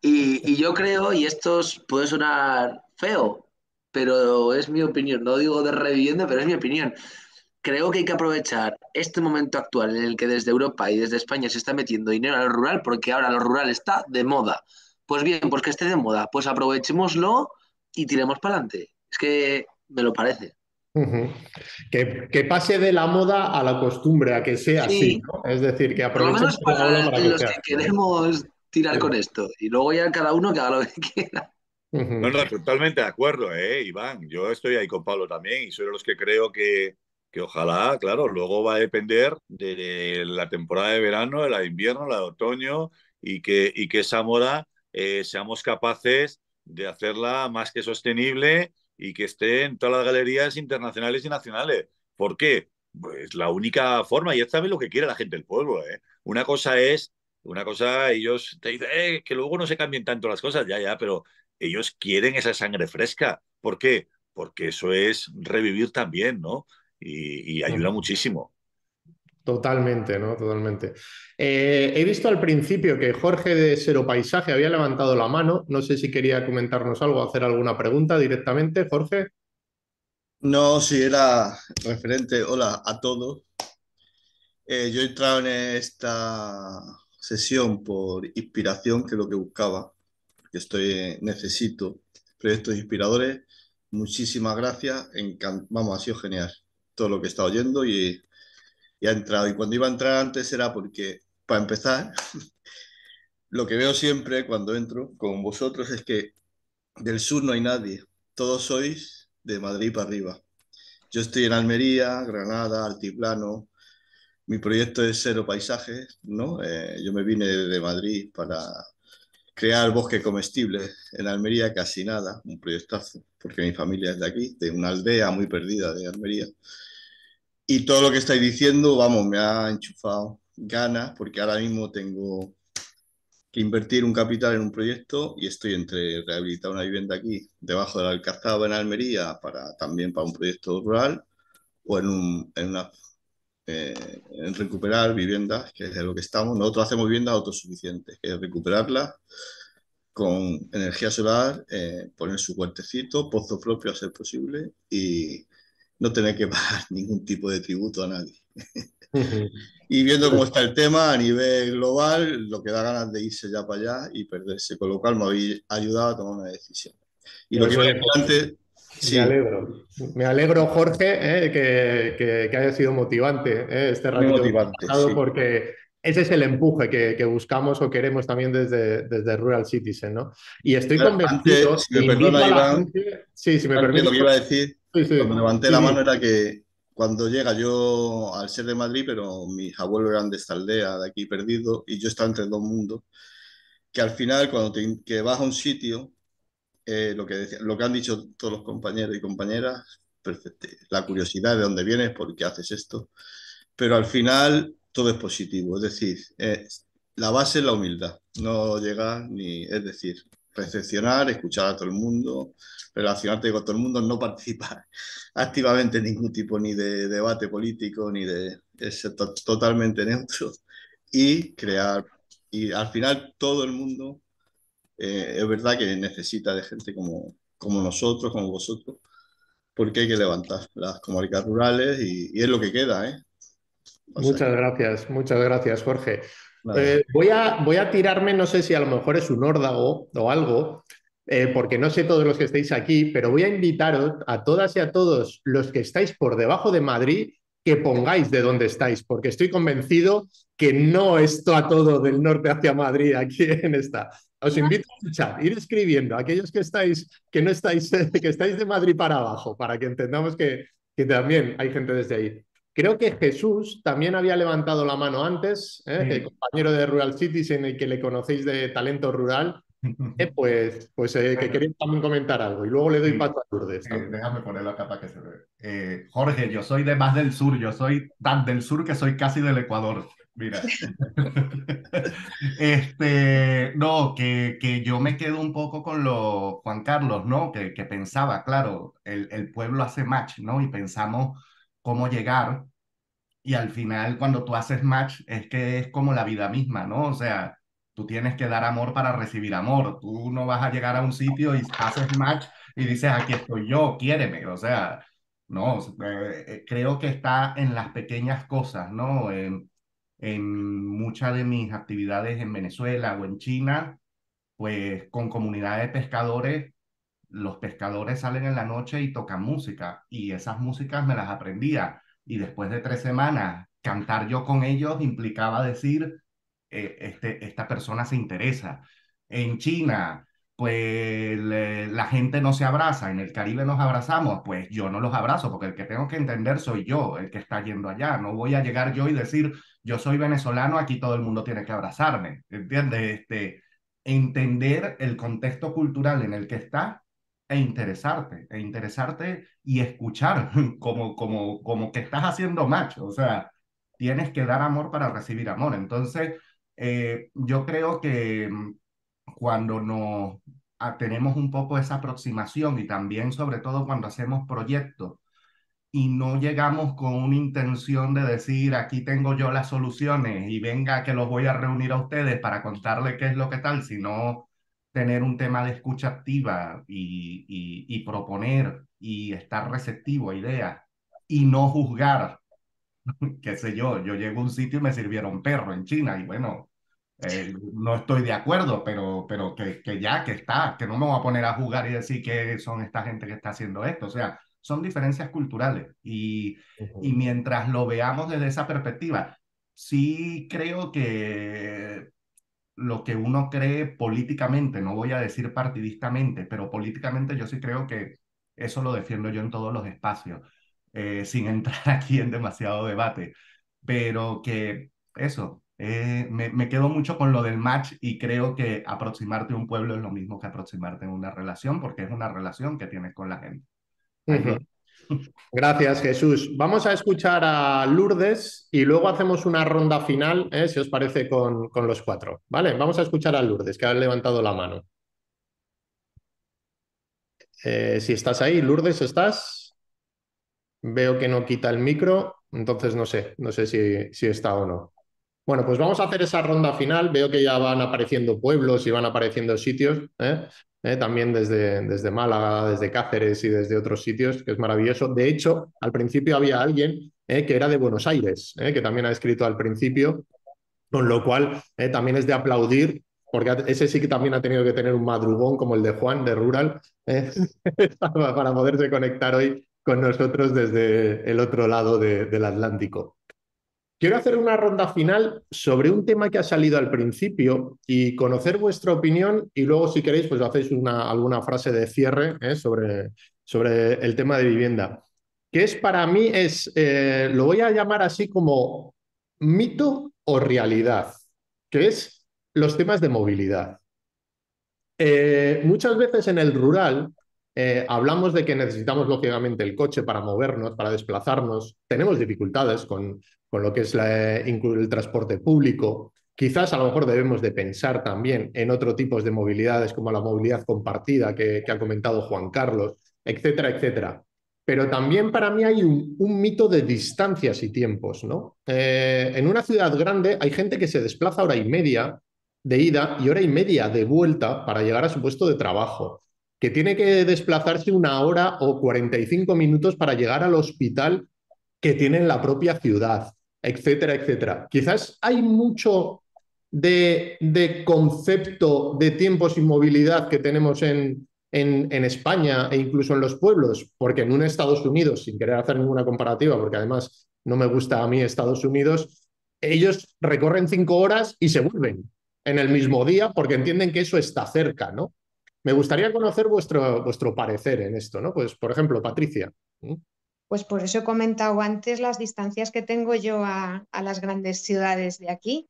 Y, yo creo, y esto puede sonar feo, pero es mi opinión, no digo de revivienda, pero es mi opinión. Creo que hay que aprovechar este momento actual en el que desde Europa y desde España se está metiendo dinero a lo rural, porque ahora lo rural está de moda. Pues bien, pues que esté de moda, pues aprovechémoslo y tiremos para adelante. Es que me lo parece. que, pase de la moda a la costumbre, a que sea así. Es decir, que aprovechemos para, para los que queremos tirar con esto. Y luego ya cada uno que haga lo que [laughs] quiera. totalmente de acuerdo, eh, Iván. Yo estoy ahí con Pablo también y soy de los que creo que, que ojalá, claro, luego va a depender de, la temporada de verano, de la de invierno, la de otoño y que, y que esa moda eh, seamos capaces de hacerla más que sostenible y que esté en todas las galerías internacionales y nacionales. ¿Por qué? Pues la única forma, y esta es lo que quiere la gente del pueblo. ¿eh? Una cosa es una cosa, ellos te dicen, eh, que luego no se cambien tanto las cosas, ya, ya, pero ellos quieren esa sangre fresca. ¿Por qué? Porque eso es revivir también, ¿no? Y, ayuda muchísimo. Totalmente, ¿no? Totalmente. Eh, he visto al principio que Jorge de Cero Paisaje había levantado la mano. No sé si quería comentarnos algo, hacer alguna pregunta directamente, Jorge. No, si era referente. Hola a todos. Eh, yo he entrado en esta sesión por inspiración, que es lo que buscaba, que estoy, necesito proyectos inspiradores. Muchísimas gracias, vamos, ha sido genial todo lo que está oyendo y, y ha entrado. Y cuando iba a entrar antes era porque, para empezar, [laughs] lo que veo siempre cuando entro con vosotros es que del sur no hay nadie, todos sois de Madrid para arriba. Yo estoy en Almería, Granada, Altiplano, mi proyecto es Cero Paisajes, ¿no? Eh, yo me vine de Madrid para crear bosque comestible en Almería, casi nada, un proyectazo, porque mi familia es de aquí, de una aldea muy perdida de Almería. Y todo lo que estáis diciendo, vamos, me ha enchufado ganas, porque ahora mismo tengo que invertir un capital en un proyecto y estoy entre rehabilitar una vivienda aquí, debajo del la Alcazaba en Almería, para, también para un proyecto rural, o en, un, en una eh, en recuperar viviendas, que es de lo que estamos. Nosotros hacemos viviendas autosuficientes, que es recuperarlas con energía solar, eh, poner su huertecito, pozo propio a ser posible y no tener que [laughs] pagar ningún tipo de tributo a nadie. [laughs] y viendo cómo está el tema a nivel global, lo que da ganas de irse ya para allá y perderse, con lo cual me habéis ayudado a tomar una decisión. Y lo que, antes, me alegro. Me alegro, Jorge, eh, que, haya sido motivante eh, este ratito motivante, porque ese es el empuje que, buscamos o queremos también desde, desde Rural Citizen, ¿no? Y estoy convencido... si me perdona, si me lo que iba a decir cuando levanté la mano era que cuando llega yo al ser de Madrid, pero mis abuelos eran de esta aldea, de aquí perdido, y yo estaba entre dos mundos, que al final cuando te, que vas a un sitio eh, lo, que lo que han dicho todos los compañeros y compañeras, la curiosidad de dónde vienes, por qué haces esto, pero al final todo es positivo, es decir, eh, la base es la humildad, no llegar ni, es decir, recepcionar, escuchar a todo el mundo, relacionarte con todo el mundo, no [laughs] participar activamente en ningún tipo ni de debate político, ni de es totalmente neutro y crear. Y al final todo el mundo eh, es verdad que necesita de gente como, como nosotros, como vosotros, porque hay que levantar las comarcas rurales y, es lo que queda. ¿eh? muchas gracias, muchas gracias, Jorge. Eh, voy, a, voy a tirarme, no sé si a lo mejor es un órdago o algo, eh, porque no sé todos los que estáis aquí, pero voy a invitaros a todas y a todos los que estáis por debajo de Madrid que pongáis de dónde estáis, porque estoy convencido que no a todo del norte hacia Madrid aquí en esta. Os invito a escuchar, ir escribiendo, aquellos que estáis, que no estáis, [laughs] que estáis de Madrid para abajo, para que entendamos que, que también hay gente desde ahí. Creo que Jesús también había levantado la mano antes, ¿eh? el compañero de Rural Cities en el que le conocéis de talento rural, [laughs] eh, pues, pues eh, que quería también comentar algo y luego le doy paso a Lourdes. déjame ponerlo acá para que se ve. Jorge, yo soy de más del sur, yo soy tan del sur que soy casi del Ecuador. Mira. [laughs] este, no, que, que, yo me quedo un poco con lo Juan Carlos, ¿no? Que, que pensaba, claro, el, pueblo hace match, ¿no? Y pensamos cómo llegar. Y al final, cuando tú haces match, es que es como la vida misma, ¿no? O sea, tú tienes que dar amor para recibir amor. Tú no vas a llegar a un sitio y haces match y dices, aquí estoy yo, quiéreme. O sea, no, eh, eh, creo que está en las pequeñas cosas, ¿no? En, en muchas de mis actividades en Venezuela o en China, pues con comunidad de pescadores, los pescadores salen en la noche y tocan música y esas músicas me las aprendía. Y después de tres semanas, cantar yo con ellos implicaba decir, eh, este, esta persona se interesa. En China, pues la gente no se abraza, en el Caribe nos abrazamos, pues yo no los abrazo, porque el que tengo que entender soy yo, el que está yendo allá. No voy a llegar yo y decir, yo soy venezolano, aquí todo el mundo tiene que abrazarme, ¿entiendes? Este, entender el contexto cultural en el que estás e interesarte, e interesarte y escuchar [laughs] como, como, como que estás haciendo macho, o sea, tienes que dar amor para recibir amor. Entonces, eh, yo creo que mm, cuando nos ah, tenemos un poco esa aproximación y también sobre todo cuando hacemos proyectos y no llegamos con una intención de decir, aquí tengo yo las soluciones y venga que los voy a reunir a ustedes para contarle qué es lo que tal, sino tener un tema de escucha activa y, y, y proponer y estar receptivo a ideas y no juzgar. [laughs] qué sé yo, yo llego a un sitio y me sirvieron perro en China y bueno, eh, no estoy de acuerdo, pero, pero que, que ya, que está, que no me voy a poner a juzgar y decir que son esta gente que está haciendo esto. O sea, son diferencias culturales. Y, y mientras lo veamos desde esa perspectiva, sí creo que lo que uno cree políticamente, no voy a decir partidistamente, pero políticamente yo sí creo que eso lo defiendo yo en todos los espacios, eh, [laughs] sin entrar aquí en demasiado debate, pero que eso, eh, me, me, quedo mucho con lo del match y creo que aproximarte a un pueblo es lo mismo que aproximarte a una relación, porque es una relación que tienes con la gente. Gracias, Jesús. Vamos a escuchar a Lourdes y luego hacemos una ronda final, ¿eh? si os parece, con, con, los cuatro. Vale, vamos a escuchar a Lourdes, que ha levantado la mano. Eh, si estás ahí, Lourdes, ¿estás? Veo que no quita el micro, entonces no sé, no sé si, si está o no. Bueno, pues vamos a hacer esa ronda final. Veo que ya van apareciendo pueblos y van apareciendo sitios. ¿eh? ¿eh? también desde, desde Málaga, desde Cáceres y desde otros sitios, que es maravilloso. De hecho, al principio había alguien ¿eh? que era de Buenos Aires, ¿eh? que también ha escrito al principio, con lo cual también es de aplaudir, porque ese sí que también ha tenido que tener un madrugón como el de Juan de Rural, [laughs] para poderse conectar hoy con nosotros desde el otro lado del Atlántico. Quiero hacer una ronda final sobre un tema que ha salido al principio y conocer vuestra opinión y luego si queréis pues hacéis alguna frase de cierre ¿eh? sobre, sobre el tema de vivienda, que es para mí es, eh, lo voy a llamar así como mito o realidad, que es los temas de movilidad. Eh, muchas veces en el rural eh, hablamos de que necesitamos lógicamente el coche para movernos, para desplazarnos, tenemos dificultades con, con lo que es incluir el transporte público. Quizás a lo mejor debemos de pensar también en otro tipos de movilidades como la movilidad compartida que, ha comentado Juan Carlos, etcétera, etcétera. Pero también para mí hay un, mito de distancias y tiempos, ¿no? Eh, en una ciudad grande hay gente que se desplaza hora y media de ida y hora y media de vuelta para llegar a su puesto de trabajo que tiene que desplazarse una hora o 45 minutos para llegar al hospital que tiene en la propia ciudad, etcétera, etcétera. Quizás hay mucho de, concepto de tiempos y movilidad que tenemos en, en, España e incluso en los pueblos, porque en un Estados Unidos, sin querer hacer ninguna comparativa, porque además no me gusta a mí Estados Unidos, ellos recorren cinco horas y se vuelven en el mismo día porque entienden que eso está cerca, ¿no? Me gustaría conocer vuestro, vuestro parecer en esto, ¿no? Pues, por ejemplo, Patricia. ¿Mm? Pues por eso he comentado antes las distancias que tengo yo a, las grandes ciudades de aquí.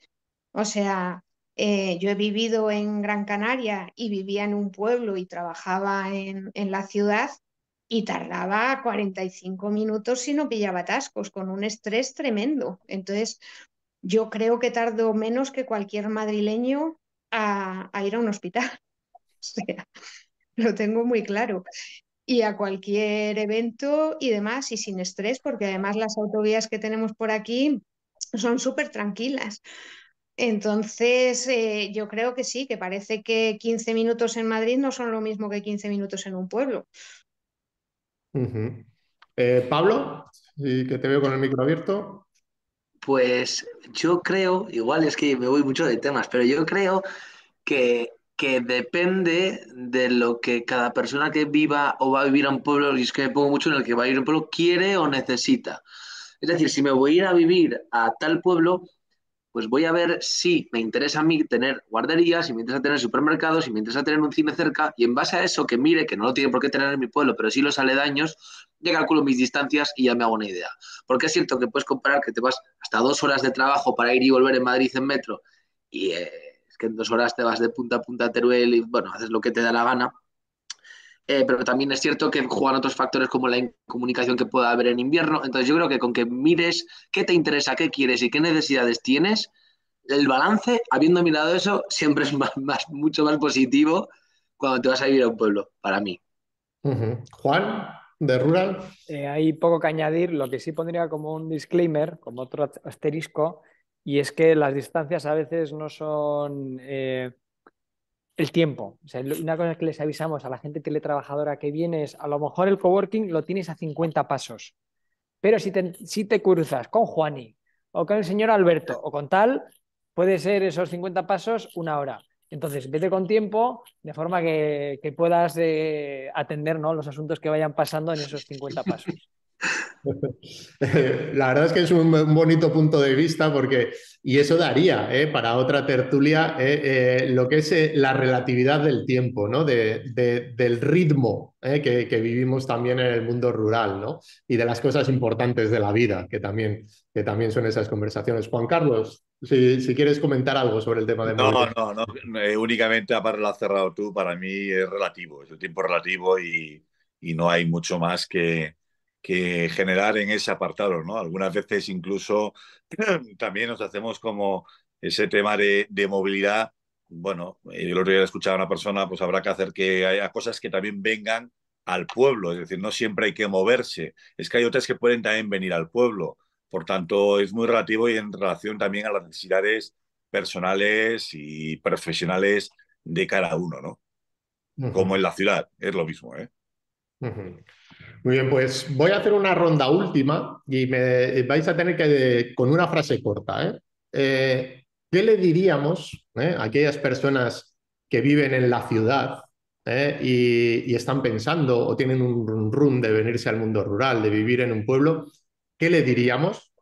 O sea, eh, yo he vivido en Gran Canaria y vivía en un pueblo y trabajaba en, en la ciudad y tardaba 45 minutos si no pillaba atascos, con un estrés tremendo. Entonces, yo creo que tardo menos que cualquier madrileño a ir a un hospital. [laughs] lo tengo muy claro. Y a cualquier evento y demás, y sin estrés, porque además las autovías que tenemos por aquí son súper tranquilas. Entonces, eh, yo creo que sí, que parece que 15 minutos en Madrid no son lo mismo que 15 minutos en un pueblo. Eh, Pablo, y que te veo con el micro abierto. Pues yo creo, igual es que me voy mucho de temas, pero yo creo que que depende de lo que cada persona que viva o va a vivir a un pueblo, y es que me pongo mucho en el que va a ir a un pueblo, quiere o necesita. Es decir, si me voy a ir a vivir a tal pueblo, pues voy a ver si me interesa a mí tener guarderías, si me interesa tener supermercados, si me interesa tener un cine cerca, y en base a eso, que mire, que no lo tiene por qué tener en mi pueblo, pero sí los aledaños, ya calculo mis distancias y ya me hago una idea. Porque es cierto que puedes comparar que te vas hasta dos horas de trabajo para ir y volver en Madrid en metro, y... Eh, que en dos horas te vas de punta a punta a Teruel y bueno, haces lo que te da la gana. Eh, pero también es cierto que juegan otros factores como la comunicación que pueda haber en invierno. Entonces yo creo que con que mires qué te interesa, qué quieres y qué necesidades tienes, el balance, habiendo mirado eso, siempre es [laughs] más, mucho más positivo cuando te vas a vivir a un pueblo, para mí. Juan, de Rural. Eh, hay poco que añadir. Lo que sí pondría como un disclaimer, como otro asterisco, y es que las distancias a veces no son eh, el tiempo. una cosa es que les avisamos a la gente teletrabajadora que vienes, a lo mejor el coworking lo tienes a 50 pasos, pero si te, si te cruzas con Juani o con el señor Alberto o con tal, puede ser esos 50 pasos una hora. Entonces, vete con tiempo, de forma que, puedas eh, atender ¿no? los asuntos que vayan pasando en esos 50 pasos. [laughs] La verdad es que es un, bonito punto de vista porque, y eso daría ¿eh? para otra tertulia, ¿eh? Eh, lo que es la relatividad del tiempo, ¿no? De, de, del ritmo que, vivimos también en el mundo rural ¿no? y de las cosas importantes de la vida, que también, que también son esas conversaciones. Juan Carlos, si, si quieres comentar algo sobre el tema de... No, no, no, no, únicamente aparte lo has cerrado tú, para mí es relativo, es un tiempo relativo y, y no hay mucho más que que generar en ese apartado, ¿no? Algunas veces incluso [clears throat] también nos hacemos como ese tema de, movilidad. Bueno, eh, el otro día escuchado a una persona, pues habrá que hacer que haya cosas que también vengan al pueblo, es decir, no siempre hay que moverse, es que hay otras que pueden también venir al pueblo, por tanto es muy relativo y en relación también a las necesidades personales y profesionales de cada uno, ¿no? Como en la ciudad, es lo mismo, ¿eh? Uh muy bien, pues voy a hacer una ronda última y me eh, vais a tener que, eh, con una frase corta, ¿eh? eh qué le diríamos a aquellas personas que viven en la ciudad y, están pensando o tienen un run, de venirse al mundo rural, de vivir en un pueblo? ¿Qué le diríamos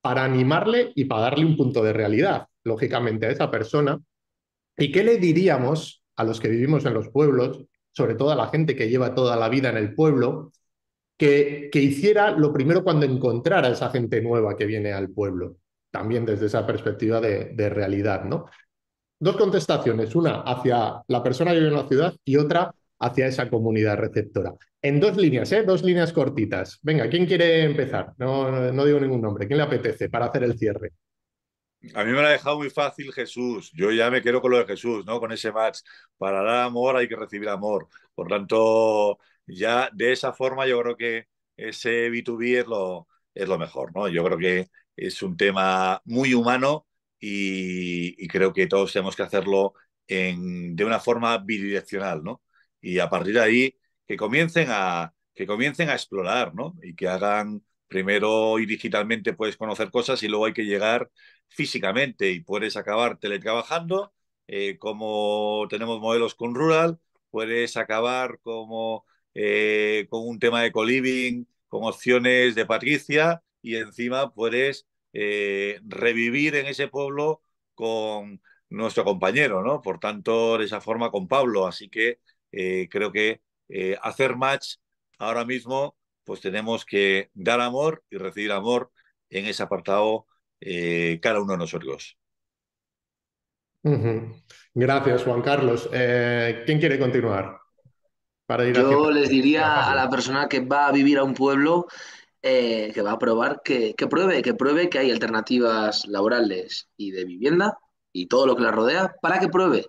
para animarle y para darle un punto de realidad, lógicamente, a esa persona? ¿Y qué le diríamos a los que vivimos en los pueblos sobre todo a la gente que lleva toda la vida en el pueblo, que, que hiciera lo primero cuando encontrara a esa gente nueva que viene al pueblo, también desde esa perspectiva de, realidad, ¿no? Dos contestaciones, una hacia la persona que vive en la ciudad y otra hacia esa comunidad receptora. En dos líneas, ¿eh? dos líneas cortitas. Venga, ¿quién quiere empezar? no, no digo ningún nombre. ¿Quién le apetece para hacer el cierre? A mí me lo ha dejado muy fácil Jesús. Yo ya me quiero con lo de Jesús, ¿no? Con ese match. Para dar amor hay que recibir amor. Por tanto, ya de esa forma yo creo que ese B2B es lo, mejor, ¿no? Yo creo que es un tema muy humano y, creo que todos tenemos que hacerlo en, de una forma bidireccional, ¿no? Y a partir de ahí que comiencen a, que comiencen a explorar, ¿no? Y que hagan primero y digitalmente puedes conocer cosas y luego hay que llegar físicamente y puedes acabar teletrabajando, eh, como tenemos modelos con rural, puedes acabar como eh, con un tema de co-living, con opciones de Patricia y encima puedes eh, revivir en ese pueblo con nuestro compañero, ¿no? Por tanto, de esa forma con Pablo. Así que creo que hacer match ahora mismo, pues tenemos que dar amor y recibir amor en ese apartado eh, cada uno de nosotros. Gracias, Juan Carlos. Eh, ¿Quién quiere continuar? Para ir Yo les diría a la persona que va a vivir a un pueblo eh, que va a probar que, que, pruebe, que pruebe que hay alternativas laborales y de vivienda y todo lo que la rodea, para que pruebe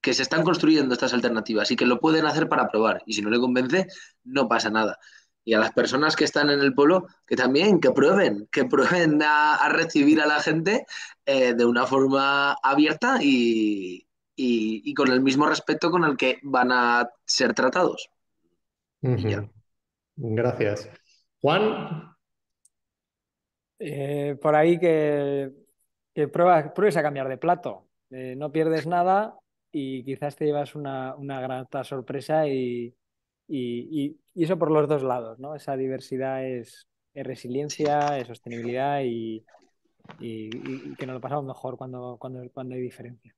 que se están construyendo estas alternativas y que lo pueden hacer para probar. Y si no le convence, no pasa nada y a las personas que están en el polo que también, que prueben, que prueben a, recibir a la gente eh, de una forma abierta y, con el mismo respeto con el que van a ser tratados. Gracias. Juan. Eh, por ahí que, que pruebes a cambiar de plato. Eh, no pierdes nada y quizás te llevas una, una grata sorpresa y, y, eso por los dos lados, ¿no? Esa diversidad es, resiliencia, es sostenibilidad y, que nos lo pasamos mejor cuando, cuando, hay diferencia.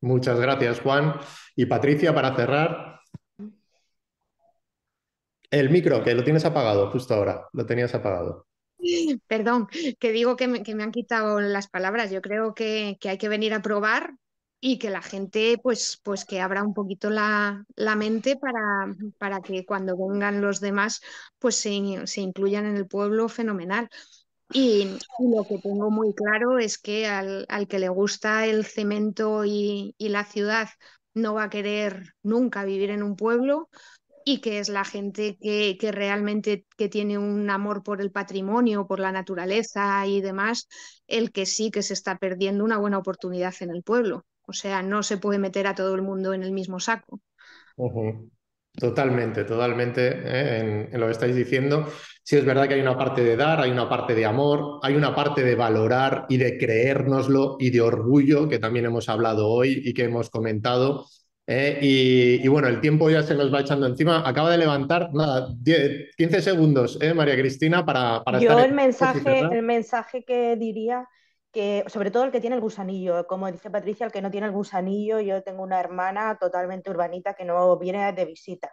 Muchas gracias, Juan. Y Patricia, para cerrar. El micro, que lo tienes apagado justo ahora, lo tenías apagado. Perdón, que digo que me, han quitado las palabras. Yo creo que, que, hay que venir a probar y que la gente pues, pues que abra un poquito la, mente para, para, que cuando vengan los demás pues se, incluyan en el pueblo fenomenal. Y, lo que tengo muy claro es que al, que le gusta el cemento y, y, la ciudad no va a querer nunca vivir en un pueblo y que es la gente que, que realmente que tiene un amor por el patrimonio, por la naturaleza y demás, el que sí que se está perdiendo una buena oportunidad en el pueblo. O sea, no se puede meter a todo el mundo en el mismo saco. Totalmente, totalmente ¿eh? en, lo que estáis diciendo. Sí, es verdad que hay una parte de dar, hay una parte de amor, hay una parte de valorar y de creérnoslo y de orgullo, que también hemos hablado hoy y que hemos comentado. ¿eh? Y, bueno, el tiempo ya se nos va echando encima. Acaba de levantar, nada, 15 segundos, ¿eh, María Cristina, para... para Yo el, mensaje, el mensaje que diría que sobre todo el que tiene el gusanillo, como dice Patricia, el que no tiene el gusanillo, yo tengo una hermana totalmente urbanita que no viene de visita,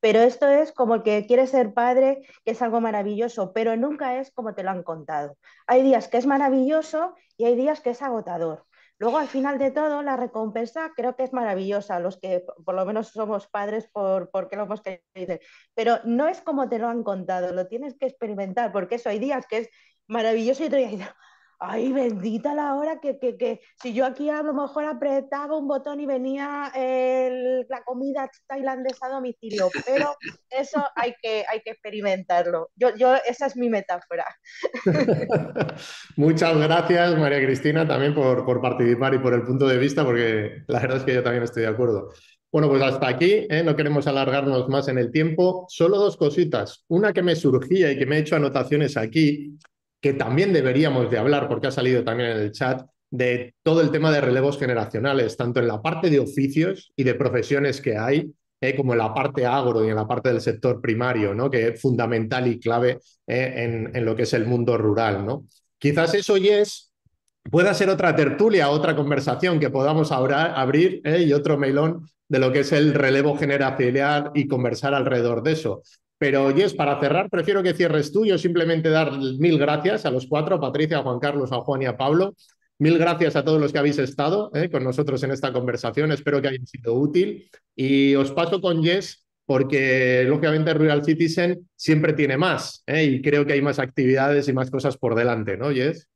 pero esto es como que quiere ser padre, que es algo maravilloso, pero nunca es como te lo han contado. Hay días que es maravilloso y hay días que es agotador. Luego, al final de todo, la recompensa creo que es maravillosa, los que por lo menos somos padres porque lo hemos querido, pero no es como te lo han contado, lo tienes que experimentar, porque eso hay días que es maravilloso y otro día ay, bendita la hora que, si yo aquí a lo mejor apretaba un botón y venía la comida tailandesa a domicilio, pero eso hay que, hay que experimentarlo. Yo, esa es mi metáfora. [laughs] Muchas gracias, María Cristina, también por, participar y por el punto de vista, porque la verdad es que yo también estoy de acuerdo. Bueno, pues hasta aquí, ¿eh? no queremos alargarnos más en el tiempo. Solo dos cositas. Una que me surgía y que me he hecho anotaciones aquí, que también deberíamos de hablar, porque ha salido también en el chat, de todo el tema de relevos generacionales, tanto en la parte de oficios y de profesiones que hay, eh, como en la parte agro y en la parte del sector primario, ¿no? que es fundamental y clave eh, en, lo que es el mundo rural. ¿no? Quizás eso y es, pueda ser otra tertulia, otra conversación que podamos abrir eh, y otro melón de lo que es el relevo generacional y conversar alrededor de eso. Pero Yes para cerrar, prefiero que cierres tú. Yo simplemente dar mil gracias a los cuatro, a Patricia, a Juan Carlos, a Juan y a Pablo. Mil gracias a todos los que habéis estado eh, con nosotros en esta conversación. Espero que haya sido útil. Y os paso con Yes porque lógicamente Rural Citizen siempre tiene más eh, y creo que hay más actividades y más cosas por delante, ¿no, Yes?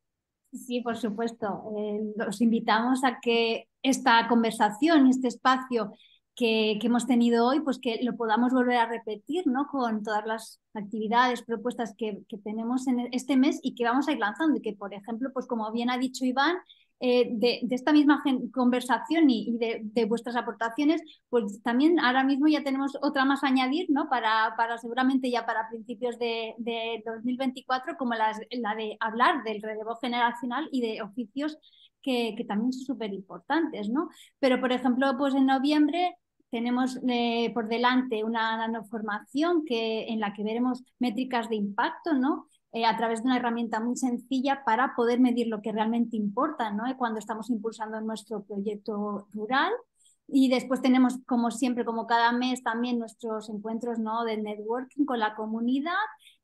Sí, por supuesto. Eh, los invitamos a que esta conversación, este espacio, que, hemos tenido hoy, pues que lo podamos volver a repetir, ¿no? Con todas las actividades, propuestas que, tenemos en este mes y que vamos a ir lanzando. Y que, por ejemplo, pues como bien ha dicho Iván, eh, de, esta misma conversación y, de, vuestras aportaciones, pues también ahora mismo ya tenemos otra más a añadir, ¿no? Para, para seguramente ya para principios de, de 2024, como la, de hablar del relevo generacional y de oficios que, que, también son súper importantes, ¿no? Pero, por ejemplo, pues en noviembre tenemos eh, por delante una nanoformación en la que veremos métricas de impacto, eh, a través de una herramienta muy sencilla para poder medir lo que realmente importa, eh, Cuando estamos impulsando nuestro proyecto rural. Y después tenemos, como siempre, como cada mes, también nuestros encuentros de networking con la comunidad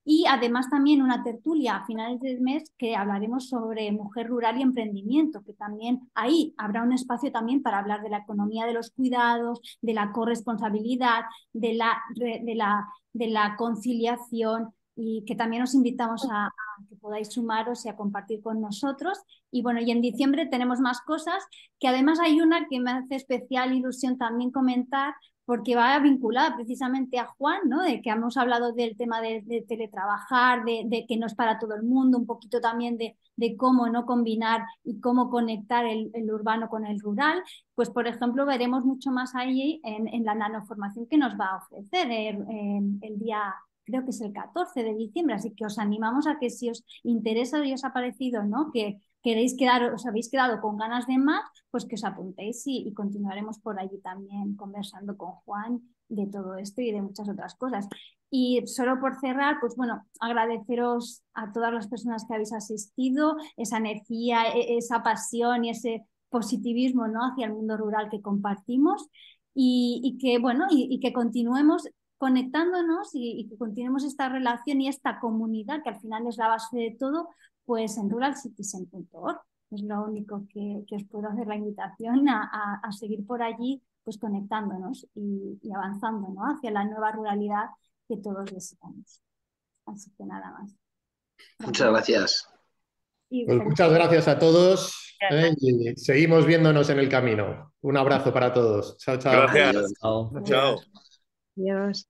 y además también una tertulia a finales del mes que hablaremos sobre mujer rural y emprendimiento, que también ahí habrá un espacio también para hablar de la economía de los cuidados, de la corresponsabilidad, de la, de la, conciliación y que también os invitamos a, a, que podáis sumaros y a compartir con nosotros. Y bueno, y en diciembre tenemos más cosas, que además hay una que me hace especial ilusión también comentar, porque va a vincular precisamente a Juan, ¿no? De que hemos hablado del tema de, teletrabajar, de, que no es para todo el mundo, un poquito también de, cómo no combinar y cómo conectar el, urbano con el rural, pues por ejemplo veremos mucho más ahí en, la nanoformación que nos va a ofrecer el, día creo que es el 14 de diciembre, así que os animamos a que si os interesa y os ha parecido ¿no? que, queréis quedar, os habéis quedado con ganas de más, pues que os apuntéis y, continuaremos por allí también conversando con Juan de todo esto y de muchas otras cosas. Y solo por cerrar, pues bueno, agradeceros a todas las personas que habéis asistido, esa energía, e, esa pasión y ese positivismo ¿no? hacia el mundo rural que compartimos y, que bueno, y, que continuemos conectándonos y que continuemos esta relación y esta comunidad que al final es la base de todo pues en RuralCities.org Es lo único que, os puedo hacer la invitación a, seguir por allí, pues conectándonos y, avanzando hacia la nueva ruralidad que todos deseamos. Así que nada más. Muchas gracias. Pues muchas gracias a todos eh, seguimos viéndonos en el camino. Un abrazo para todos. Chao, chao. Gracias. Chao. Adiós.